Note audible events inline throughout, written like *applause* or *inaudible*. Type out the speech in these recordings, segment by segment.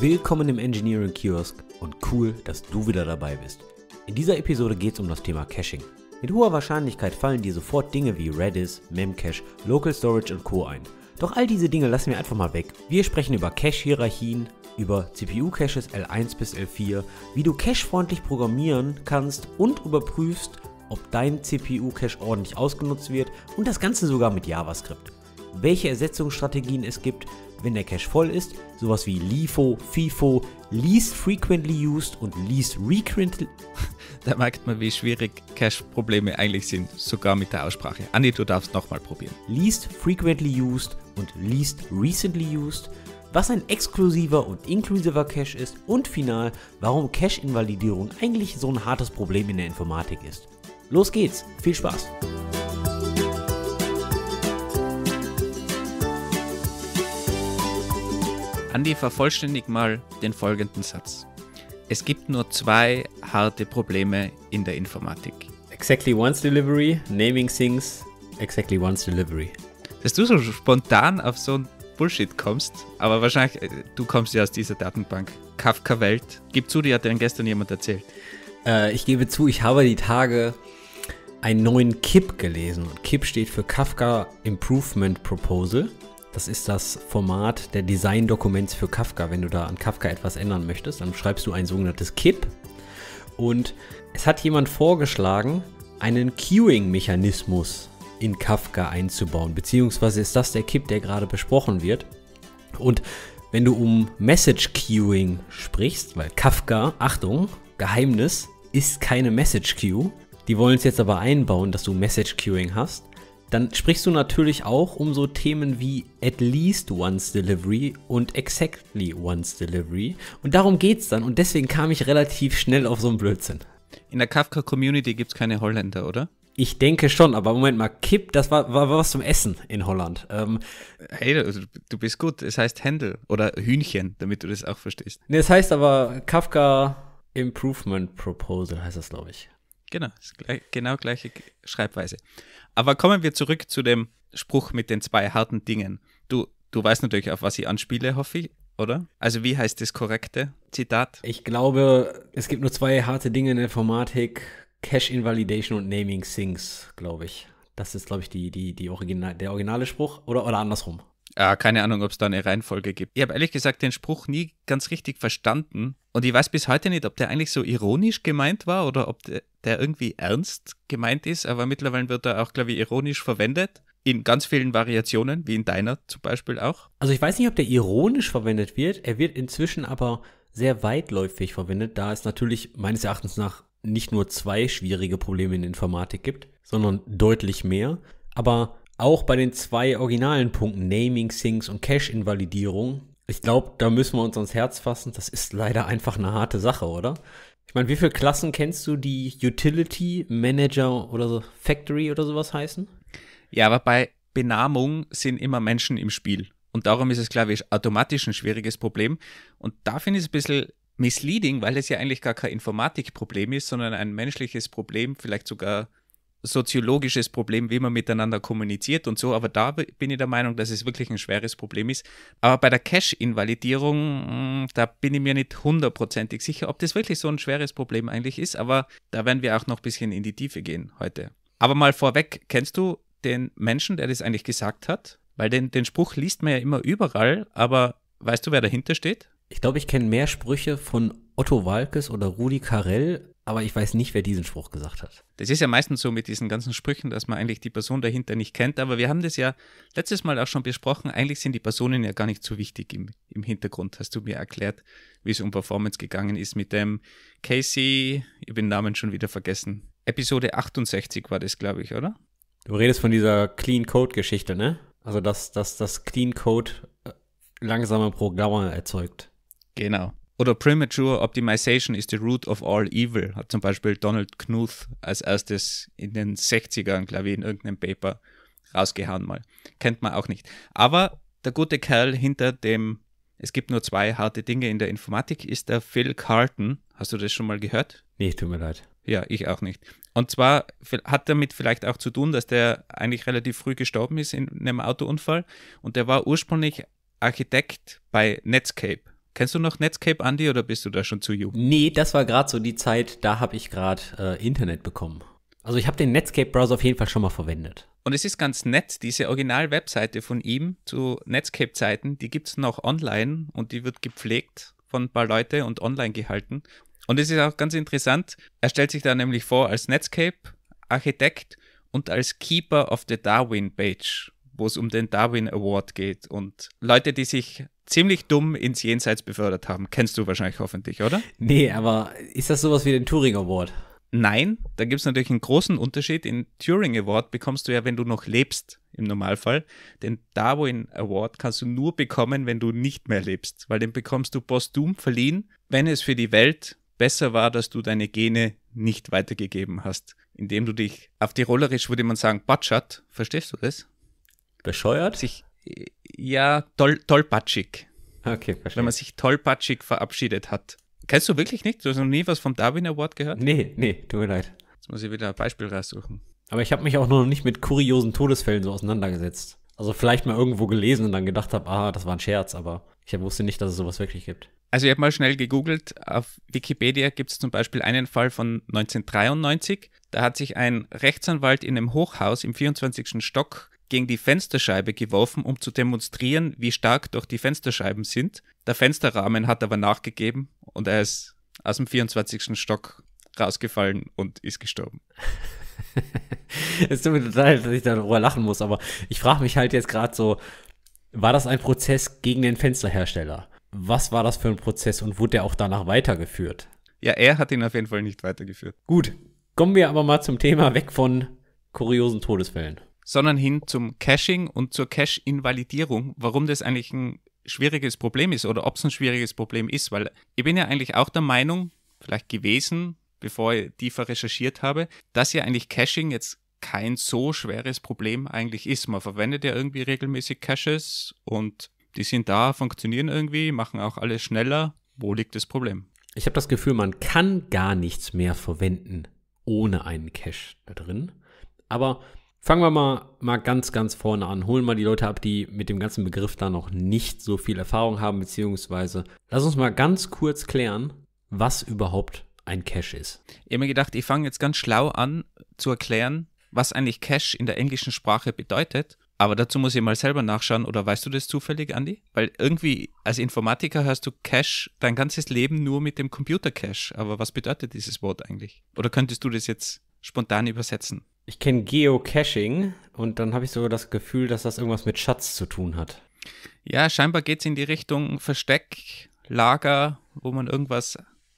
Willkommen im Engineering Kiosk und cool, dass du wieder dabei bist. In dieser Episode geht es um das Thema Caching. Mit hoher Wahrscheinlichkeit fallen dir sofort Dinge wie Redis, Memcache, Local Storage und Co. ein. Doch all diese Dinge lassen wir einfach mal weg. Wir sprechen über Cache-Hierarchien, über CPU-Caches L1 bis L4, wie du cache-freundlich programmieren kannst und überprüfst, ob dein CPU-Cache ordentlich ausgenutzt wird und das Ganze sogar mit JavaScript. Welche Ersetzungsstrategien es gibt, wenn der Cache voll ist, sowas wie LIFO, FIFO, Least Frequently Used und Least Recurrently. *laughs* Da merkt man, wie schwierig Cache-Probleme eigentlich sind, sogar mit der Aussprache. Andi, du darfst nochmal probieren. Least Frequently Used und Least Recently Used was ein exklusiver und inklusiver Cache ist und final, warum Cache-Invalidierung eigentlich so ein hartes Problem in der Informatik ist. Los geht's, viel Spaß! Andi, vervollständig mal den folgenden Satz. Es gibt nur zwei harte Probleme in der Informatik. Exactly once delivery, naming things, exactly once delivery. Dass du so spontan auf so ein Bullshit kommst, aber wahrscheinlich, äh, du kommst ja aus dieser Datenbank. Kafka-Welt. Gib zu, die hat dir gestern jemand erzählt. Äh, ich gebe zu, ich habe die Tage einen neuen KIP gelesen. Und KIP steht für Kafka Improvement Proposal. Das ist das Format der Design-Dokuments für Kafka. Wenn du da an Kafka etwas ändern möchtest, dann schreibst du ein sogenanntes KIP. Und es hat jemand vorgeschlagen, einen Queuing-Mechanismus in Kafka einzubauen. Beziehungsweise ist das der KIP, der gerade besprochen wird. Und wenn du um Message Queuing sprichst, weil Kafka, Achtung, Geheimnis, ist keine Message Queue. Die wollen es jetzt aber einbauen, dass du Message Queuing hast dann sprichst du natürlich auch um so Themen wie at least once delivery und exactly once delivery. Und darum geht's dann. Und deswegen kam ich relativ schnell auf so einen Blödsinn. In der Kafka-Community gibt's keine Holländer, oder? Ich denke schon, aber Moment mal, Kipp, das war, war, war was zum Essen in Holland. Ähm, hey, also, du bist gut. Es heißt Händel oder Hühnchen, damit du das auch verstehst. Nee, es heißt aber Kafka Improvement Proposal, heißt das, glaube ich. Genau, genau gleiche Schreibweise. Aber kommen wir zurück zu dem Spruch mit den zwei harten Dingen. Du, du weißt natürlich, auf was ich anspiele, hoffe ich, oder? Also wie heißt das korrekte Zitat? Ich glaube, es gibt nur zwei harte Dinge in der Informatik. Cache Invalidation und Naming Things, glaube ich. Das ist, glaube ich, die, die, die Original, der originale Spruch oder, oder andersrum. Ah, keine Ahnung, ob es da eine Reihenfolge gibt. Ich habe ehrlich gesagt den Spruch nie ganz richtig verstanden. Und ich weiß bis heute nicht, ob der eigentlich so ironisch gemeint war oder ob, der, der irgendwie ernst gemeint ist, aber mittlerweile wird er auch, glaube ich, ironisch verwendet. In ganz vielen Variationen, wie in deiner zum Beispiel auch. Also ich weiß nicht, ob der ironisch verwendet wird. Er wird inzwischen aber sehr weitläufig verwendet, da es natürlich meines Erachtens nach nicht nur zwei schwierige Probleme in Informatik gibt, sondern deutlich mehr. Aber auch bei den zwei originalen Punkten Naming, Things und Cache-Invalidierung, ich glaube, da müssen wir uns ans Herz fassen. Das ist leider einfach eine harte Sache, oder? Ich meine, wie viele Klassen kennst du, die Utility, Manager oder so Factory oder sowas heißen? Ja, aber bei Benamung sind immer Menschen im Spiel. Und darum ist es, glaube ich, automatisch ein schwieriges Problem. Und da finde ich es ein bisschen misleading, weil es ja eigentlich gar kein Informatikproblem ist, sondern ein menschliches Problem, vielleicht sogar soziologisches Problem, wie man miteinander kommuniziert und so, aber da bin ich der Meinung, dass es wirklich ein schweres Problem ist. Aber bei der Cash-Invalidierung, hm, da bin ich mir nicht hundertprozentig sicher, ob das wirklich so ein schweres Problem eigentlich ist, aber da werden wir auch noch ein bisschen in die Tiefe gehen heute. Aber mal vorweg, kennst du den Menschen, der das eigentlich gesagt hat? Weil den, den Spruch liest man ja immer überall, aber weißt du, wer dahinter steht? Ich glaube, ich kenne mehr Sprüche von Otto Walkes oder Rudi Carell aber ich weiß nicht, wer diesen Spruch gesagt hat. Das ist ja meistens so mit diesen ganzen Sprüchen, dass man eigentlich die Person dahinter nicht kennt, aber wir haben das ja letztes Mal auch schon besprochen, eigentlich sind die Personen ja gar nicht so wichtig im, im Hintergrund, hast du mir erklärt, wie es um Performance gegangen ist mit dem Casey, ich bin den Namen schon wieder vergessen. Episode 68 war das, glaube ich, oder? Du redest von dieser Clean Code Geschichte, ne? Also, dass, dass das Clean Code äh, langsame Programme erzeugt. Genau. Oder Premature Optimization is the root of all evil, hat zum Beispiel Donald Knuth als erstes in den 60ern, glaube ich, in irgendeinem Paper rausgehauen mal. Kennt man auch nicht. Aber der gute Kerl hinter dem, es gibt nur zwei harte Dinge in der Informatik, ist der Phil Carlton. Hast du das schon mal gehört? Nee, tut mir leid. Ja, ich auch nicht. Und zwar hat damit vielleicht auch zu tun, dass der eigentlich relativ früh gestorben ist in einem Autounfall. Und der war ursprünglich Architekt bei Netscape. Kennst du noch Netscape, Andy, oder bist du da schon zu jung? Nee, das war gerade so die Zeit, da habe ich gerade äh, Internet bekommen. Also ich habe den Netscape-Browser auf jeden Fall schon mal verwendet. Und es ist ganz nett, diese Original-Webseite von ihm zu Netscape-Zeiten, die gibt es noch online und die wird gepflegt von ein paar Leuten und online gehalten. Und es ist auch ganz interessant, er stellt sich da nämlich vor als Netscape-Architekt und als Keeper of the Darwin Page, wo es um den Darwin Award geht. Und Leute, die sich ziemlich dumm ins Jenseits befördert haben. Kennst du wahrscheinlich hoffentlich, oder? Nee, aber ist das sowas wie den Turing Award? Nein, da gibt es natürlich einen großen Unterschied. Den Turing Award bekommst du ja, wenn du noch lebst, im Normalfall. Den Darwin Award kannst du nur bekommen, wenn du nicht mehr lebst, weil den bekommst du postum verliehen, wenn es für die Welt besser war, dass du deine Gene nicht weitergegeben hast, indem du dich auf die Rollerisch, würde man sagen, batschert. Verstehst du das? Bescheuert? Sich ja, toll, tollpatschig. Okay, verstehe. Wenn man sich tollpatschig verabschiedet hat. Kennst du wirklich nicht? Du hast noch nie was vom Darwin Award gehört? Nee, nee, tut mir leid. Jetzt muss ich wieder ein Beispiel raussuchen. Aber ich habe mich auch noch nicht mit kuriosen Todesfällen so auseinandergesetzt. Also vielleicht mal irgendwo gelesen und dann gedacht habe, ah, das war ein Scherz, aber ich wusste nicht, dass es sowas wirklich gibt. Also ich habe mal schnell gegoogelt, auf Wikipedia gibt es zum Beispiel einen Fall von 1993. Da hat sich ein Rechtsanwalt in einem Hochhaus im 24. Stock gegen die Fensterscheibe geworfen, um zu demonstrieren, wie stark doch die Fensterscheiben sind. Der Fensterrahmen hat aber nachgegeben und er ist aus dem 24. Stock rausgefallen und ist gestorben. *laughs* es tut mir total, dass ich darüber lachen muss, aber ich frage mich halt jetzt gerade so, war das ein Prozess gegen den Fensterhersteller? Was war das für ein Prozess und wurde der auch danach weitergeführt? Ja, er hat ihn auf jeden Fall nicht weitergeführt. Gut, kommen wir aber mal zum Thema weg von kuriosen Todesfällen sondern hin zum Caching und zur Cache-Invalidierung, warum das eigentlich ein schwieriges Problem ist oder ob es ein schwieriges Problem ist, weil ich bin ja eigentlich auch der Meinung, vielleicht gewesen, bevor ich tiefer recherchiert habe, dass ja eigentlich Caching jetzt kein so schweres Problem eigentlich ist. Man verwendet ja irgendwie regelmäßig Caches und die sind da, funktionieren irgendwie, machen auch alles schneller. Wo liegt das Problem? Ich habe das Gefühl, man kann gar nichts mehr verwenden ohne einen Cache da drin. Aber Fangen wir mal, mal ganz, ganz vorne an. Holen mal die Leute ab, die mit dem ganzen Begriff da noch nicht so viel Erfahrung haben, beziehungsweise lass uns mal ganz kurz klären, was überhaupt ein Cache ist. Ich habe mir gedacht, ich fange jetzt ganz schlau an zu erklären, was eigentlich Cache in der englischen Sprache bedeutet. Aber dazu muss ich mal selber nachschauen, oder weißt du das zufällig, Andy? Weil irgendwie als Informatiker hörst du Cache dein ganzes Leben nur mit dem Computer Cache. Aber was bedeutet dieses Wort eigentlich? Oder könntest du das jetzt spontan übersetzen? Ich kenne Geocaching und dann habe ich sogar das Gefühl, dass das irgendwas mit Schatz zu tun hat. Ja, scheinbar geht es in die Richtung Versteck, Lager, wo man irgendwas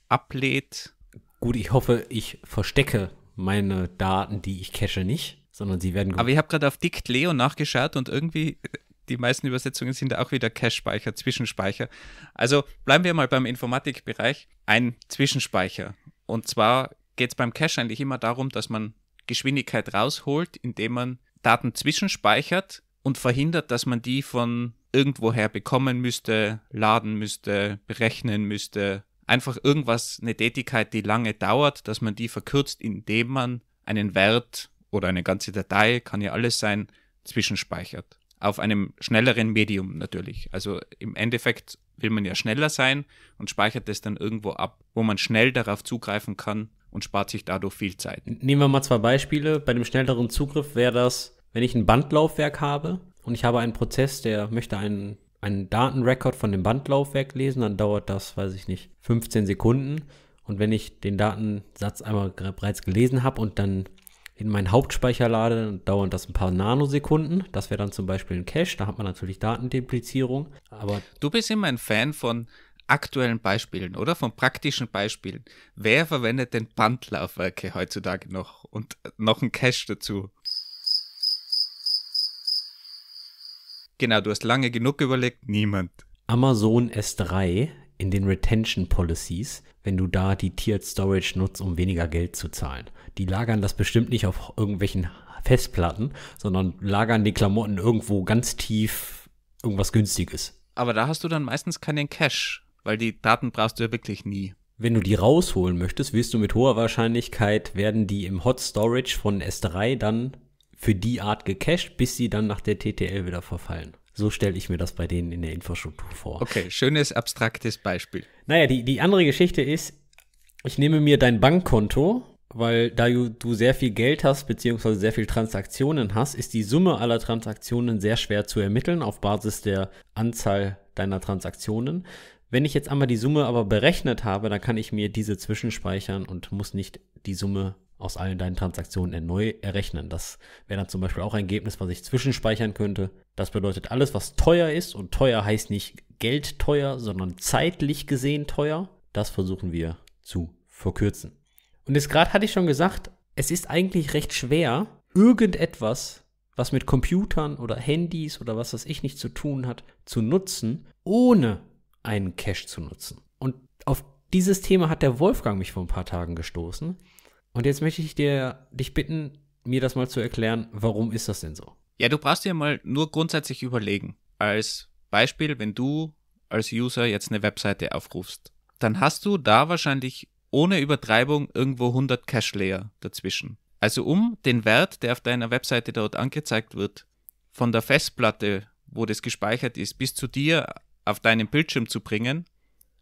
ablädt. Gut, ich hoffe, ich verstecke meine Daten, die ich cache, nicht, sondern sie werden. Aber ich habe gerade auf Dict Leo nachgeschaut und irgendwie äh, die meisten Übersetzungen sind auch wieder Cache-Speicher, Zwischenspeicher. Also bleiben wir mal beim Informatikbereich. Ein Zwischenspeicher. Und zwar geht es beim Cache eigentlich immer darum, dass man Geschwindigkeit rausholt, indem man Daten zwischenspeichert und verhindert, dass man die von irgendwoher bekommen müsste, laden müsste, berechnen müsste. Einfach irgendwas, eine Tätigkeit, die lange dauert, dass man die verkürzt, indem man einen Wert oder eine ganze Datei, kann ja alles sein, zwischenspeichert. Auf einem schnelleren Medium natürlich. Also im Endeffekt will man ja schneller sein und speichert es dann irgendwo ab, wo man schnell darauf zugreifen kann, und spart sich dadurch viel Zeit. Nehmen wir mal zwei Beispiele. Bei dem schnelleren Zugriff wäre das, wenn ich ein Bandlaufwerk habe und ich habe einen Prozess, der möchte einen, einen Datenrekord von dem Bandlaufwerk lesen, dann dauert das, weiß ich nicht, 15 Sekunden. Und wenn ich den Datensatz einmal bereits gelesen habe und dann in meinen Hauptspeicher lade, dann dauern das ein paar Nanosekunden. Das wäre dann zum Beispiel ein Cache, da hat man natürlich Datenduplizierung. Aber du bist immer ein Fan von aktuellen Beispielen, oder? Von praktischen Beispielen. Wer verwendet denn Bandlaufwerke heutzutage noch? Und noch ein Cache dazu. Genau, du hast lange genug überlegt, niemand. Amazon S3 in den Retention Policies, wenn du da die Tiered Storage nutzt, um weniger Geld zu zahlen. Die lagern das bestimmt nicht auf irgendwelchen Festplatten, sondern lagern die Klamotten irgendwo ganz tief irgendwas Günstiges. Aber da hast du dann meistens keinen Cash, weil die Daten brauchst du ja wirklich nie. Wenn du die rausholen möchtest, wirst du mit hoher Wahrscheinlichkeit, werden die im Hot Storage von S3 dann für die Art gecached, bis sie dann nach der TTL wieder verfallen. So stelle ich mir das bei denen in der Infrastruktur vor. Okay, schönes abstraktes Beispiel. Naja, die, die andere Geschichte ist, ich nehme mir dein Bankkonto, weil da du sehr viel Geld hast, beziehungsweise sehr viel Transaktionen hast, ist die Summe aller Transaktionen sehr schwer zu ermitteln auf Basis der Anzahl deiner Transaktionen. Wenn ich jetzt einmal die Summe aber berechnet habe, dann kann ich mir diese zwischenspeichern und muss nicht die Summe aus allen deinen Transaktionen erneu errechnen. Das wäre dann zum Beispiel auch ein Ergebnis, was ich zwischenspeichern könnte. Das bedeutet, alles, was teuer ist, und teuer heißt nicht Geld teuer, sondern zeitlich gesehen teuer, das versuchen wir zu verkürzen. Und jetzt gerade hatte ich schon gesagt, es ist eigentlich recht schwer, irgendetwas, was mit Computern oder Handys oder was weiß ich nicht zu tun hat, zu nutzen, ohne einen Cache zu nutzen. Und auf dieses Thema hat der Wolfgang mich vor ein paar Tagen gestoßen. Und jetzt möchte ich dir, dich bitten, mir das mal zu erklären, warum ist das denn so? Ja, du brauchst dir mal nur grundsätzlich überlegen. Als Beispiel, wenn du als User jetzt eine Webseite aufrufst, dann hast du da wahrscheinlich ohne Übertreibung irgendwo 100 Cache-Layer dazwischen. Also um den Wert, der auf deiner Webseite dort angezeigt wird, von der Festplatte, wo das gespeichert ist, bis zu dir auf deinen Bildschirm zu bringen,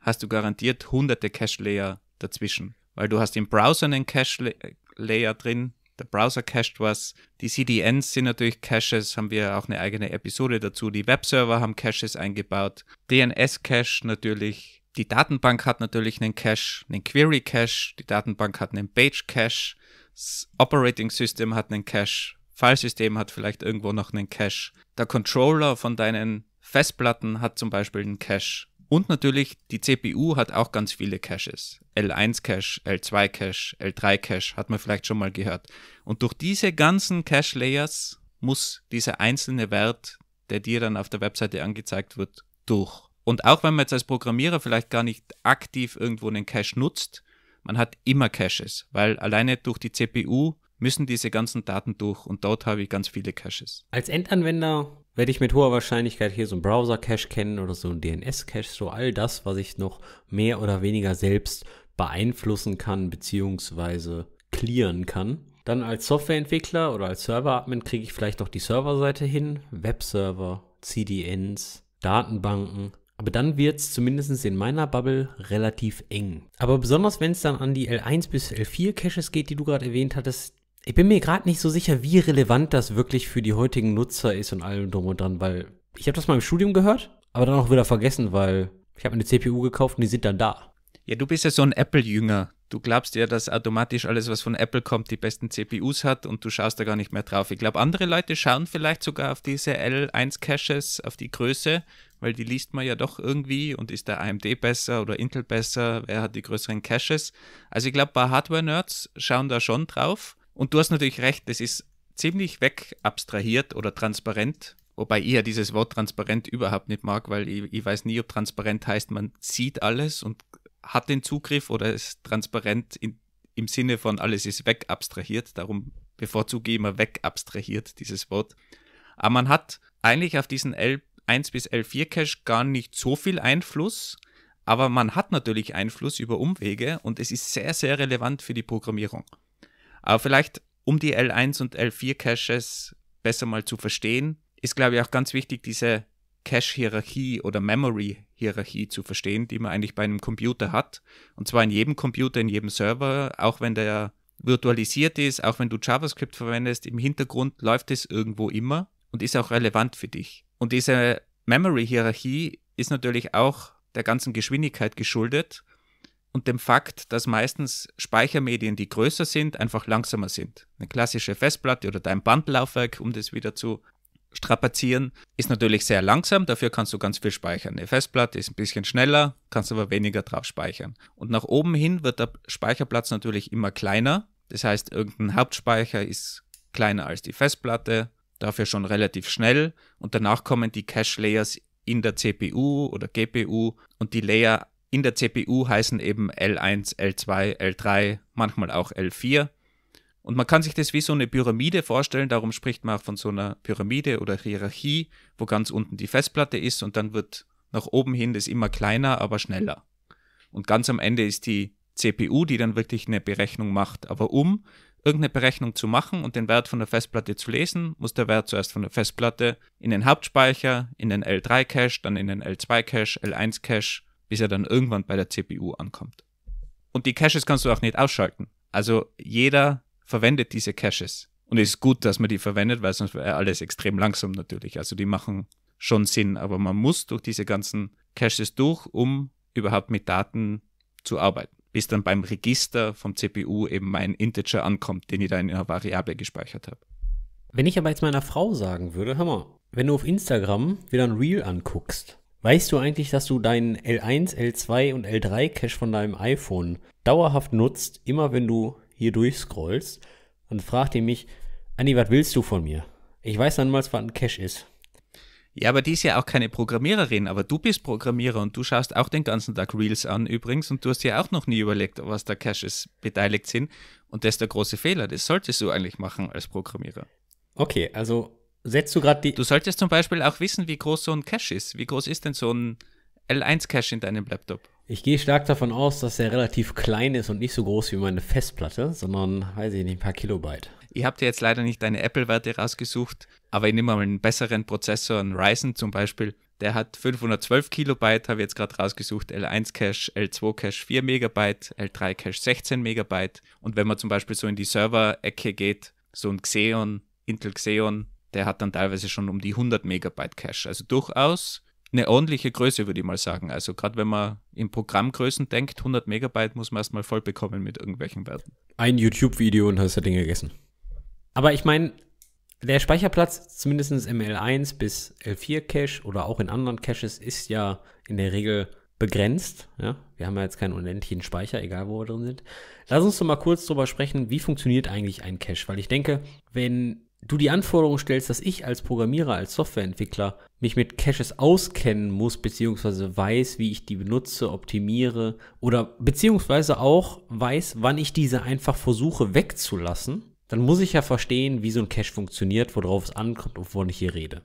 hast du garantiert hunderte Cache-Layer dazwischen. Weil du hast im Browser einen Cache-Layer drin, der Browser cached was. Die CDNs sind natürlich Caches, haben wir auch eine eigene Episode dazu. Die Webserver haben Caches eingebaut. DNS-Cache natürlich. Die Datenbank hat natürlich einen Cache, einen Query-Cache. Die Datenbank hat einen Page-Cache. Das Operating System hat einen Cache. Filesystem hat vielleicht irgendwo noch einen Cache. Der Controller von deinen Festplatten hat zum Beispiel einen Cache. Und natürlich, die CPU hat auch ganz viele Caches. L1-Cache, L2-Cache, L3-Cache hat man vielleicht schon mal gehört. Und durch diese ganzen Cache-Layers muss dieser einzelne Wert, der dir dann auf der Webseite angezeigt wird, durch. Und auch wenn man jetzt als Programmierer vielleicht gar nicht aktiv irgendwo einen Cache nutzt, man hat immer Caches, weil alleine durch die CPU müssen diese ganzen Daten durch und dort habe ich ganz viele Caches. Als Endanwender werde ich mit hoher Wahrscheinlichkeit hier so einen Browser-Cache kennen oder so einen DNS-Cache, so all das, was ich noch mehr oder weniger selbst beeinflussen kann bzw. clearen kann. Dann als Softwareentwickler oder als Server-Admin kriege ich vielleicht noch die Serverseite hin, Webserver, CDNs, Datenbanken. Aber dann wird es zumindest in meiner Bubble relativ eng. Aber besonders wenn es dann an die L1 bis L4 Caches geht, die du gerade erwähnt hattest, ich bin mir gerade nicht so sicher, wie relevant das wirklich für die heutigen Nutzer ist und allem drum und dran, weil ich habe das mal im Studium gehört, aber dann auch wieder vergessen, weil ich habe eine CPU gekauft und die sind dann da. Ja, du bist ja so ein Apple-Jünger. Du glaubst ja, dass automatisch alles, was von Apple kommt, die besten CPUs hat und du schaust da gar nicht mehr drauf. Ich glaube, andere Leute schauen vielleicht sogar auf diese L1-Caches, auf die Größe, weil die liest man ja doch irgendwie und ist der AMD besser oder Intel besser, wer hat die größeren Caches. Also ich glaube, paar Hardware-Nerds schauen da schon drauf, und du hast natürlich recht, es ist ziemlich weg abstrahiert oder transparent, wobei ich ja dieses Wort transparent überhaupt nicht mag, weil ich, ich weiß nie, ob transparent heißt, man sieht alles und hat den Zugriff oder ist transparent in, im Sinne von alles ist weg abstrahiert. Darum bevorzuge ich immer weg abstrahiert, dieses Wort. Aber man hat eigentlich auf diesen L1 bis L4 Cache gar nicht so viel Einfluss, aber man hat natürlich Einfluss über Umwege und es ist sehr, sehr relevant für die Programmierung. Aber vielleicht, um die L1 und L4-Caches besser mal zu verstehen, ist, glaube ich, auch ganz wichtig, diese Cache-Hierarchie oder Memory-Hierarchie zu verstehen, die man eigentlich bei einem Computer hat. Und zwar in jedem Computer, in jedem Server, auch wenn der virtualisiert ist, auch wenn du JavaScript verwendest, im Hintergrund läuft es irgendwo immer und ist auch relevant für dich. Und diese Memory-Hierarchie ist natürlich auch der ganzen Geschwindigkeit geschuldet und dem Fakt, dass meistens Speichermedien, die größer sind, einfach langsamer sind. Eine klassische Festplatte oder dein Bandlaufwerk, um das wieder zu strapazieren, ist natürlich sehr langsam, dafür kannst du ganz viel speichern. Eine Festplatte ist ein bisschen schneller, kannst aber weniger drauf speichern. Und nach oben hin wird der Speicherplatz natürlich immer kleiner, das heißt, irgendein Hauptspeicher ist kleiner als die Festplatte, dafür schon relativ schnell und danach kommen die Cache-Layers in der CPU oder GPU und die Layer in der CPU heißen eben L1, L2, L3, manchmal auch L4. Und man kann sich das wie so eine Pyramide vorstellen, darum spricht man auch von so einer Pyramide oder Hierarchie, wo ganz unten die Festplatte ist und dann wird nach oben hin das immer kleiner, aber schneller. Und ganz am Ende ist die CPU, die dann wirklich eine Berechnung macht. Aber um irgendeine Berechnung zu machen und den Wert von der Festplatte zu lesen, muss der Wert zuerst von der Festplatte in den Hauptspeicher, in den L3-Cache, dann in den L2-Cache, L1-Cache bis er dann irgendwann bei der CPU ankommt. Und die Caches kannst du auch nicht ausschalten. Also jeder verwendet diese Caches. Und es ist gut, dass man die verwendet, weil sonst wäre alles extrem langsam natürlich. Also die machen schon Sinn, aber man muss durch diese ganzen Caches durch, um überhaupt mit Daten zu arbeiten. Bis dann beim Register vom CPU eben mein Integer ankommt, den ich da in einer Variable gespeichert habe. Wenn ich aber jetzt meiner Frau sagen würde, hör mal, wenn du auf Instagram wieder ein Reel anguckst Weißt du eigentlich, dass du deinen L1, L2 und L3 Cache von deinem iPhone dauerhaft nutzt, immer wenn du hier durchscrollst? Und fragt ihr mich, Andi, was willst du von mir? Ich weiß dann mal, was ein Cache ist. Ja, aber die ist ja auch keine Programmiererin, aber du bist Programmierer und du schaust auch den ganzen Tag Reels an übrigens und du hast ja auch noch nie überlegt, was da Caches beteiligt sind und das ist der große Fehler. Das solltest du eigentlich machen als Programmierer. Okay, also setzt du gerade die. Du solltest zum Beispiel auch wissen, wie groß so ein Cache ist. Wie groß ist denn so ein L1-Cache in deinem Laptop? Ich gehe stark davon aus, dass er relativ klein ist und nicht so groß wie meine Festplatte, sondern, weiß ich nicht, ein paar Kilobyte. Ihr habt ja jetzt leider nicht deine Apple-Werte rausgesucht, aber ich nehme mal einen besseren Prozessor, einen Ryzen zum Beispiel. Der hat 512 Kilobyte, habe ich jetzt gerade rausgesucht, L1-Cache, L2-Cache 4 Megabyte, L3-Cache 16 Megabyte. Und wenn man zum Beispiel so in die Server-Ecke geht, so ein Xeon, Intel Xeon der hat dann teilweise schon um die 100 Megabyte Cache. Also durchaus eine ordentliche Größe, würde ich mal sagen. Also gerade wenn man in Programmgrößen denkt, 100 Megabyte muss man erstmal voll bekommen mit irgendwelchen Werten. Ein YouTube-Video und hast das Ding gegessen. Aber ich meine, der Speicherplatz, zumindest im L1 bis L4 Cache oder auch in anderen Caches, ist ja in der Regel begrenzt. Ja? Wir haben ja jetzt keinen unendlichen Speicher, egal wo wir drin sind. Lass uns doch mal kurz drüber sprechen, wie funktioniert eigentlich ein Cache? Weil ich denke, wenn du die Anforderung stellst, dass ich als Programmierer, als Softwareentwickler mich mit Caches auskennen muss, beziehungsweise weiß, wie ich die benutze, optimiere oder beziehungsweise auch weiß, wann ich diese einfach versuche wegzulassen, dann muss ich ja verstehen, wie so ein Cache funktioniert, worauf es ankommt und wovon ich hier rede.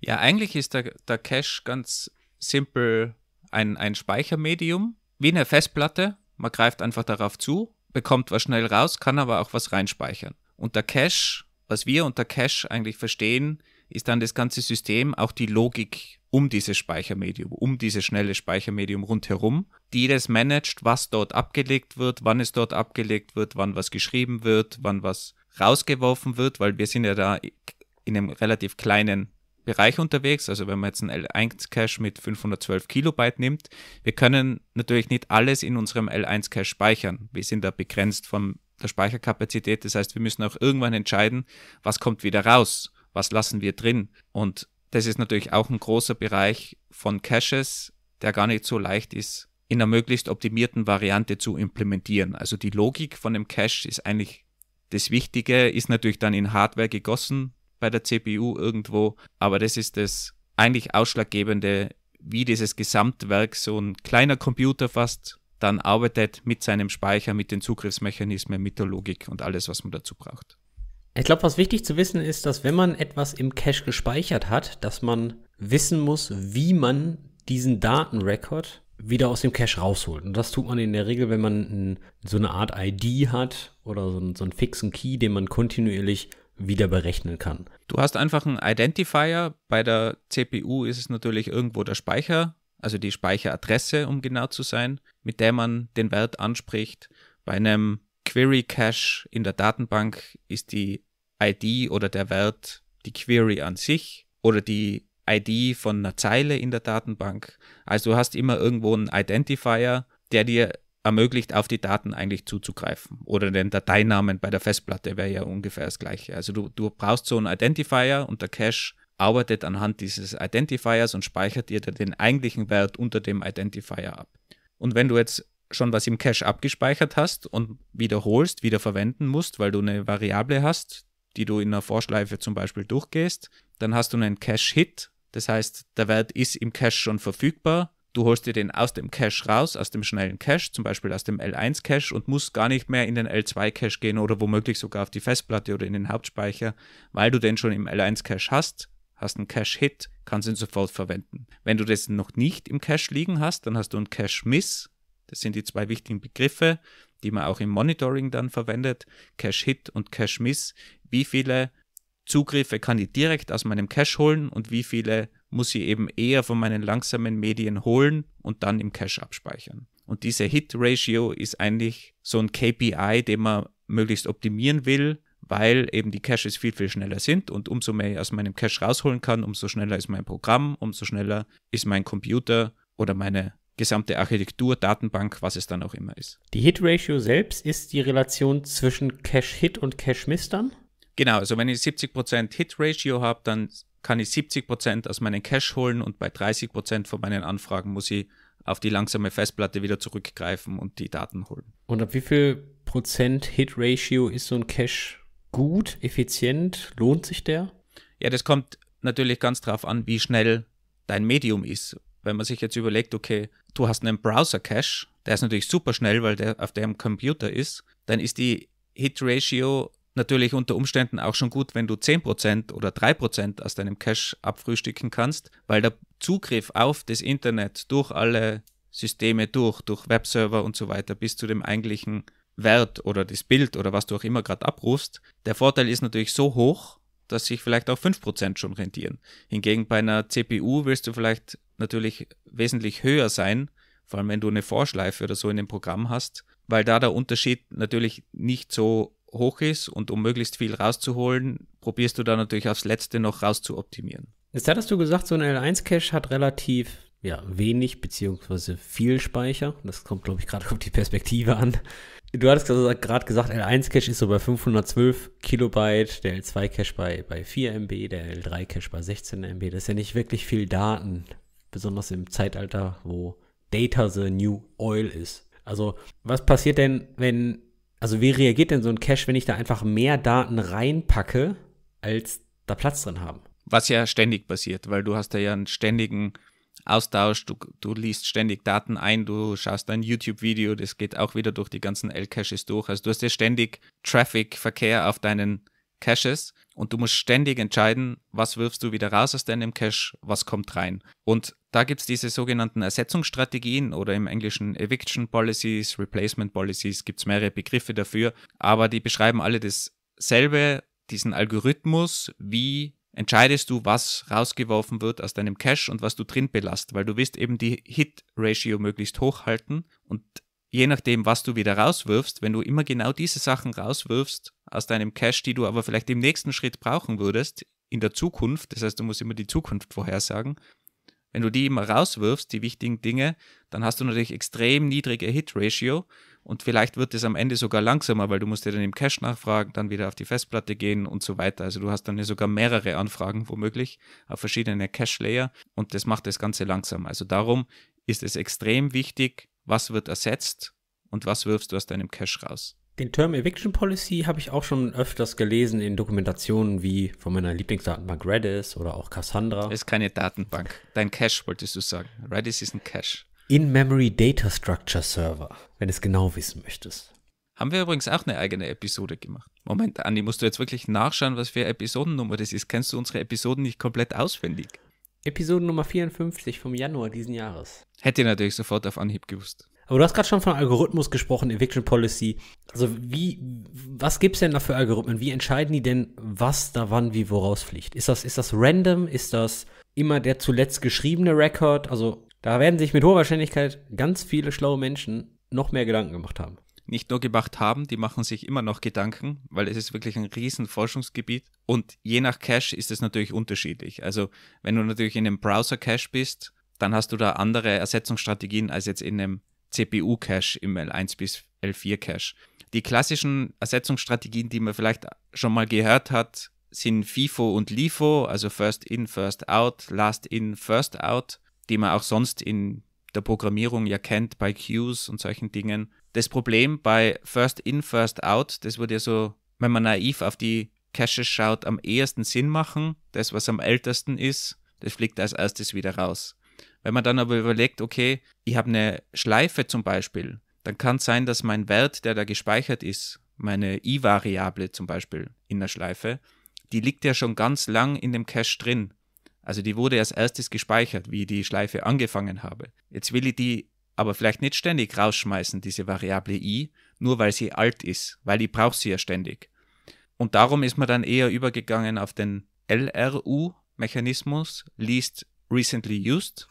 Ja, eigentlich ist der, der Cache ganz simpel ein, ein Speichermedium, wie eine Festplatte. Man greift einfach darauf zu, bekommt was schnell raus, kann aber auch was reinspeichern. Und der Cache, was wir unter Cache eigentlich verstehen, ist dann das ganze System, auch die Logik um dieses Speichermedium, um dieses schnelle Speichermedium rundherum, die das managt, was dort abgelegt wird, wann es dort abgelegt wird, wann was geschrieben wird, wann was rausgeworfen wird, weil wir sind ja da in einem relativ kleinen Bereich unterwegs. Also wenn man jetzt einen L1-Cache mit 512 Kilobyte nimmt, wir können natürlich nicht alles in unserem L1-Cache speichern. Wir sind da begrenzt von der Speicherkapazität. Das heißt, wir müssen auch irgendwann entscheiden, was kommt wieder raus, was lassen wir drin. Und das ist natürlich auch ein großer Bereich von Caches, der gar nicht so leicht ist, in einer möglichst optimierten Variante zu implementieren. Also die Logik von dem Cache ist eigentlich das Wichtige, ist natürlich dann in Hardware gegossen, bei der CPU irgendwo, aber das ist das eigentlich Ausschlaggebende, wie dieses Gesamtwerk, so ein kleiner Computer fast, dann arbeitet mit seinem Speicher, mit den Zugriffsmechanismen, mit der Logik und alles, was man dazu braucht. Ich glaube, was wichtig zu wissen ist, dass wenn man etwas im Cache gespeichert hat, dass man wissen muss, wie man diesen Datenrekord wieder aus dem Cache rausholt. Und das tut man in der Regel, wenn man so eine Art ID hat oder so einen, so einen fixen Key, den man kontinuierlich wieder berechnen kann. Du hast einfach einen Identifier. Bei der CPU ist es natürlich irgendwo der Speicher, also die Speicheradresse, um genau zu sein, mit der man den Wert anspricht. Bei einem Query Cache in der Datenbank ist die ID oder der Wert die Query an sich oder die ID von einer Zeile in der Datenbank. Also du hast immer irgendwo einen Identifier, der dir ermöglicht, auf die Daten eigentlich zuzugreifen. Oder den Dateinamen bei der Festplatte wäre ja ungefähr das gleiche. Also du, du brauchst so einen Identifier und der Cache arbeitet anhand dieses Identifiers und speichert dir den eigentlichen Wert unter dem Identifier ab. Und wenn du jetzt schon was im Cache abgespeichert hast und wiederholst, wieder verwenden musst, weil du eine Variable hast, die du in einer Vorschleife zum Beispiel durchgehst, dann hast du einen Cache-Hit. Das heißt, der Wert ist im Cache schon verfügbar, Du holst dir den aus dem Cache raus, aus dem schnellen Cache, zum Beispiel aus dem L1-Cache und musst gar nicht mehr in den L2-Cache gehen oder womöglich sogar auf die Festplatte oder in den Hauptspeicher, weil du den schon im L1-Cache hast, hast einen Cache-Hit, kannst ihn sofort verwenden. Wenn du das noch nicht im Cache liegen hast, dann hast du einen Cache-Miss. Das sind die zwei wichtigen Begriffe, die man auch im Monitoring dann verwendet. Cache-Hit und Cache-Miss. Wie viele Zugriffe kann ich direkt aus meinem Cache holen und wie viele muss ich eben eher von meinen langsamen Medien holen und dann im Cache abspeichern. Und diese Hit-Ratio ist eigentlich so ein KPI, den man möglichst optimieren will, weil eben die Caches viel, viel schneller sind und umso mehr ich aus meinem Cache rausholen kann, umso schneller ist mein Programm, umso schneller ist mein Computer oder meine gesamte Architektur, Datenbank, was es dann auch immer ist. Die Hit-Ratio selbst ist die Relation zwischen Cache-Hit und Cache-Miss dann? Genau, also wenn ich 70% Hit-Ratio habe, dann kann ich 70% aus meinem Cache holen und bei 30% von meinen Anfragen muss ich auf die langsame Festplatte wieder zurückgreifen und die Daten holen. Und ab wie viel Prozent Hit-Ratio ist so ein Cache gut, effizient? Lohnt sich der? Ja, das kommt natürlich ganz drauf an, wie schnell dein Medium ist. Wenn man sich jetzt überlegt, okay, du hast einen Browser-Cache, der ist natürlich super schnell, weil der auf deinem Computer ist, dann ist die Hit-Ratio natürlich unter Umständen auch schon gut, wenn du 10% oder 3% aus deinem Cache abfrühstücken kannst, weil der Zugriff auf das Internet durch alle Systeme durch, durch Webserver und so weiter bis zu dem eigentlichen Wert oder das Bild oder was du auch immer gerade abrufst, der Vorteil ist natürlich so hoch, dass sich vielleicht auch 5% schon rentieren. Hingegen bei einer CPU willst du vielleicht natürlich wesentlich höher sein, vor allem wenn du eine Vorschleife oder so in dem Programm hast, weil da der Unterschied natürlich nicht so hoch ist und um möglichst viel rauszuholen, probierst du da natürlich aufs Letzte noch rauszuoptimieren. Jetzt hattest du gesagt, so ein L1-Cache hat relativ ja, wenig beziehungsweise viel Speicher. Das kommt, glaube ich, gerade auf die Perspektive an. Du hattest also gerade gesagt, L1-Cache ist so bei 512 Kilobyte, der L2-Cache bei, bei 4 MB, der L3-Cache bei 16 MB. Das ist ja nicht wirklich viel Daten, besonders im Zeitalter, wo Data the New Oil ist. Also, was passiert denn, wenn also wie reagiert denn so ein Cache, wenn ich da einfach mehr Daten reinpacke, als da Platz drin haben? Was ja ständig passiert, weil du hast ja einen ständigen Austausch, du, du liest ständig Daten ein, du schaust ein YouTube-Video, das geht auch wieder durch die ganzen L-Caches durch. Also du hast ja ständig Traffic, Verkehr auf deinen Caches und du musst ständig entscheiden, was wirfst du wieder raus aus deinem Cache, was kommt rein. Und da gibt es diese sogenannten Ersetzungsstrategien oder im Englischen Eviction Policies, Replacement Policies, gibt es mehrere Begriffe dafür, aber die beschreiben alle dasselbe, diesen Algorithmus, wie entscheidest du, was rausgeworfen wird aus deinem Cache und was du drin belast, weil du willst eben die Hit-Ratio möglichst hoch halten und je nachdem, was du wieder rauswirfst, wenn du immer genau diese Sachen rauswirfst aus deinem Cache, die du aber vielleicht im nächsten Schritt brauchen würdest, in der Zukunft, das heißt, du musst immer die Zukunft vorhersagen, wenn du die immer rauswirfst, die wichtigen Dinge, dann hast du natürlich extrem niedrige Hit-Ratio und vielleicht wird es am Ende sogar langsamer, weil du musst dir dann im Cache nachfragen, dann wieder auf die Festplatte gehen und so weiter. Also du hast dann ja sogar mehrere Anfragen womöglich auf verschiedene Cache-Layer und das macht das Ganze langsam. Also darum ist es extrem wichtig, was wird ersetzt und was wirfst du aus deinem Cache raus. Den Term Eviction Policy habe ich auch schon öfters gelesen in Dokumentationen wie von meiner Lieblingsdatenbank Redis oder auch Cassandra. Das ist keine Datenbank. Dein Cache wolltest du sagen. Redis ist ein Cache. In-Memory Data Structure Server, wenn du es genau wissen möchtest. Haben wir übrigens auch eine eigene Episode gemacht. Moment, Andi, musst du jetzt wirklich nachschauen, was für Episodennummer das ist? Kennst du unsere Episoden nicht komplett auswendig? Episode Nummer 54 vom Januar diesen Jahres. Hätte ihr natürlich sofort auf Anhieb gewusst. Aber du hast gerade schon von Algorithmus gesprochen, Eviction Policy. Also wie, was gibt es denn da für Algorithmen? Wie entscheiden die denn, was da wann wie woraus fliegt? Ist das, ist das random? Ist das immer der zuletzt geschriebene Record? Also da werden sich mit hoher Wahrscheinlichkeit ganz viele schlaue Menschen noch mehr Gedanken gemacht haben nicht nur gemacht haben, die machen sich immer noch Gedanken, weil es ist wirklich ein riesen Forschungsgebiet und je nach Cache ist es natürlich unterschiedlich. Also wenn du natürlich in einem Browser-Cache bist, dann hast du da andere Ersetzungsstrategien als jetzt in einem CPU-Cache im L1 bis L4-Cache. Die klassischen Ersetzungsstrategien, die man vielleicht schon mal gehört hat, sind FIFO und LIFO, also First In, First Out, Last In, First Out, die man auch sonst in der Programmierung ja kennt bei Queues und solchen Dingen das Problem bei First In, First Out, das würde ja so, wenn man naiv auf die Caches schaut, am ehesten Sinn machen. Das, was am ältesten ist, das fliegt als erstes wieder raus. Wenn man dann aber überlegt, okay, ich habe eine Schleife zum Beispiel, dann kann es sein, dass mein Wert, der da gespeichert ist, meine i-Variable zum Beispiel in der Schleife, die liegt ja schon ganz lang in dem Cache drin. Also die wurde als erstes gespeichert, wie ich die Schleife angefangen habe. Jetzt will ich die aber vielleicht nicht ständig rausschmeißen, diese Variable i, nur weil sie alt ist, weil ich brauche sie ja ständig. Und darum ist man dann eher übergegangen auf den LRU-Mechanismus, Least Recently Used.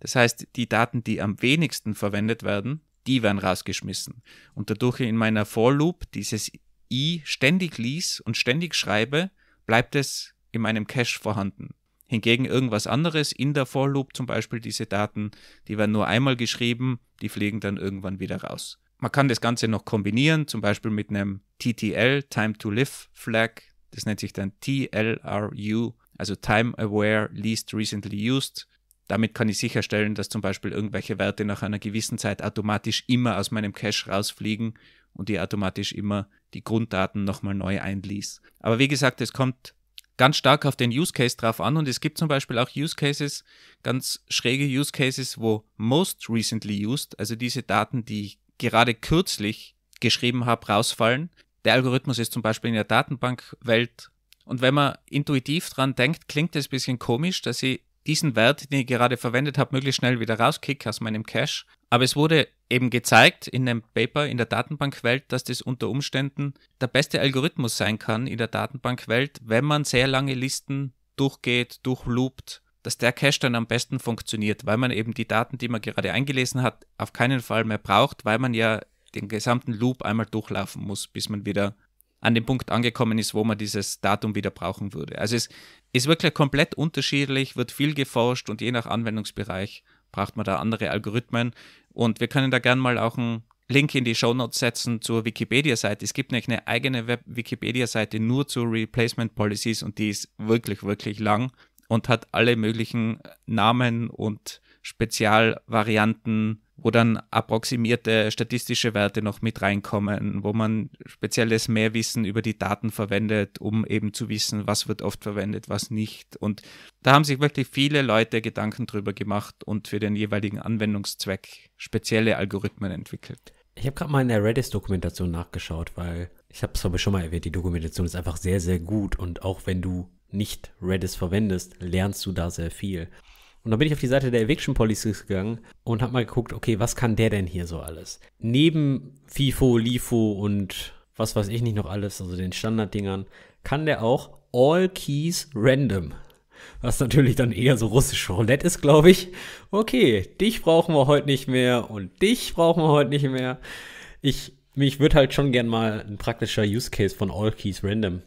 Das heißt, die Daten, die am wenigsten verwendet werden, die werden rausgeschmissen. Und dadurch in meiner For Loop dieses i ständig lies und ständig schreibe, bleibt es in meinem Cache vorhanden. Hingegen irgendwas anderes in der For Loop zum Beispiel, diese Daten, die werden nur einmal geschrieben, die fliegen dann irgendwann wieder raus. Man kann das Ganze noch kombinieren, zum Beispiel mit einem TTL, Time to Live Flag. Das nennt sich dann TLRU, also Time Aware Least Recently Used. Damit kann ich sicherstellen, dass zum Beispiel irgendwelche Werte nach einer gewissen Zeit automatisch immer aus meinem Cache rausfliegen und die automatisch immer die Grunddaten nochmal neu einließ. Aber wie gesagt, es kommt ganz stark auf den Use Case drauf an. Und es gibt zum Beispiel auch Use Cases, ganz schräge Use Cases, wo most recently used, also diese Daten, die ich gerade kürzlich geschrieben habe, rausfallen. Der Algorithmus ist zum Beispiel in der Datenbankwelt. Und wenn man intuitiv dran denkt, klingt es ein bisschen komisch, dass ich diesen Wert, den ich gerade verwendet habe, möglichst schnell wieder rauskicke aus meinem Cache. Aber es wurde eben gezeigt in einem Paper in der Datenbankwelt, dass das unter Umständen der beste Algorithmus sein kann in der Datenbankwelt, wenn man sehr lange Listen durchgeht, durchloopt, dass der Cache dann am besten funktioniert, weil man eben die Daten, die man gerade eingelesen hat, auf keinen Fall mehr braucht, weil man ja den gesamten Loop einmal durchlaufen muss, bis man wieder an dem Punkt angekommen ist, wo man dieses Datum wieder brauchen würde. Also es ist wirklich komplett unterschiedlich, wird viel geforscht und je nach Anwendungsbereich braucht man da andere Algorithmen. Und wir können da gerne mal auch einen Link in die Show Notes setzen zur Wikipedia-Seite. Es gibt nämlich eine eigene Wikipedia-Seite nur zu Replacement Policies und die ist wirklich, wirklich lang und hat alle möglichen Namen und Spezialvarianten wo dann approximierte statistische Werte noch mit reinkommen, wo man spezielles Mehrwissen über die Daten verwendet, um eben zu wissen, was wird oft verwendet, was nicht. Und da haben sich wirklich viele Leute Gedanken drüber gemacht und für den jeweiligen Anwendungszweck spezielle Algorithmen entwickelt. Ich habe gerade mal in der Redis-Dokumentation nachgeschaut, weil ich habe es glaube ich schon mal erwähnt, die Dokumentation ist einfach sehr, sehr gut und auch wenn du nicht Redis verwendest, lernst du da sehr viel. Und dann bin ich auf die Seite der Eviction Policies gegangen und habe mal geguckt, okay, was kann der denn hier so alles? Neben FIFO, LIFO und was weiß ich nicht noch alles, also den Standarddingern, kann der auch All Keys Random. Was natürlich dann eher so russisch Roulette ist, glaube ich. Okay, dich brauchen wir heute nicht mehr und dich brauchen wir heute nicht mehr. Ich, mich würde halt schon gern mal ein praktischer Use Case von All Keys Random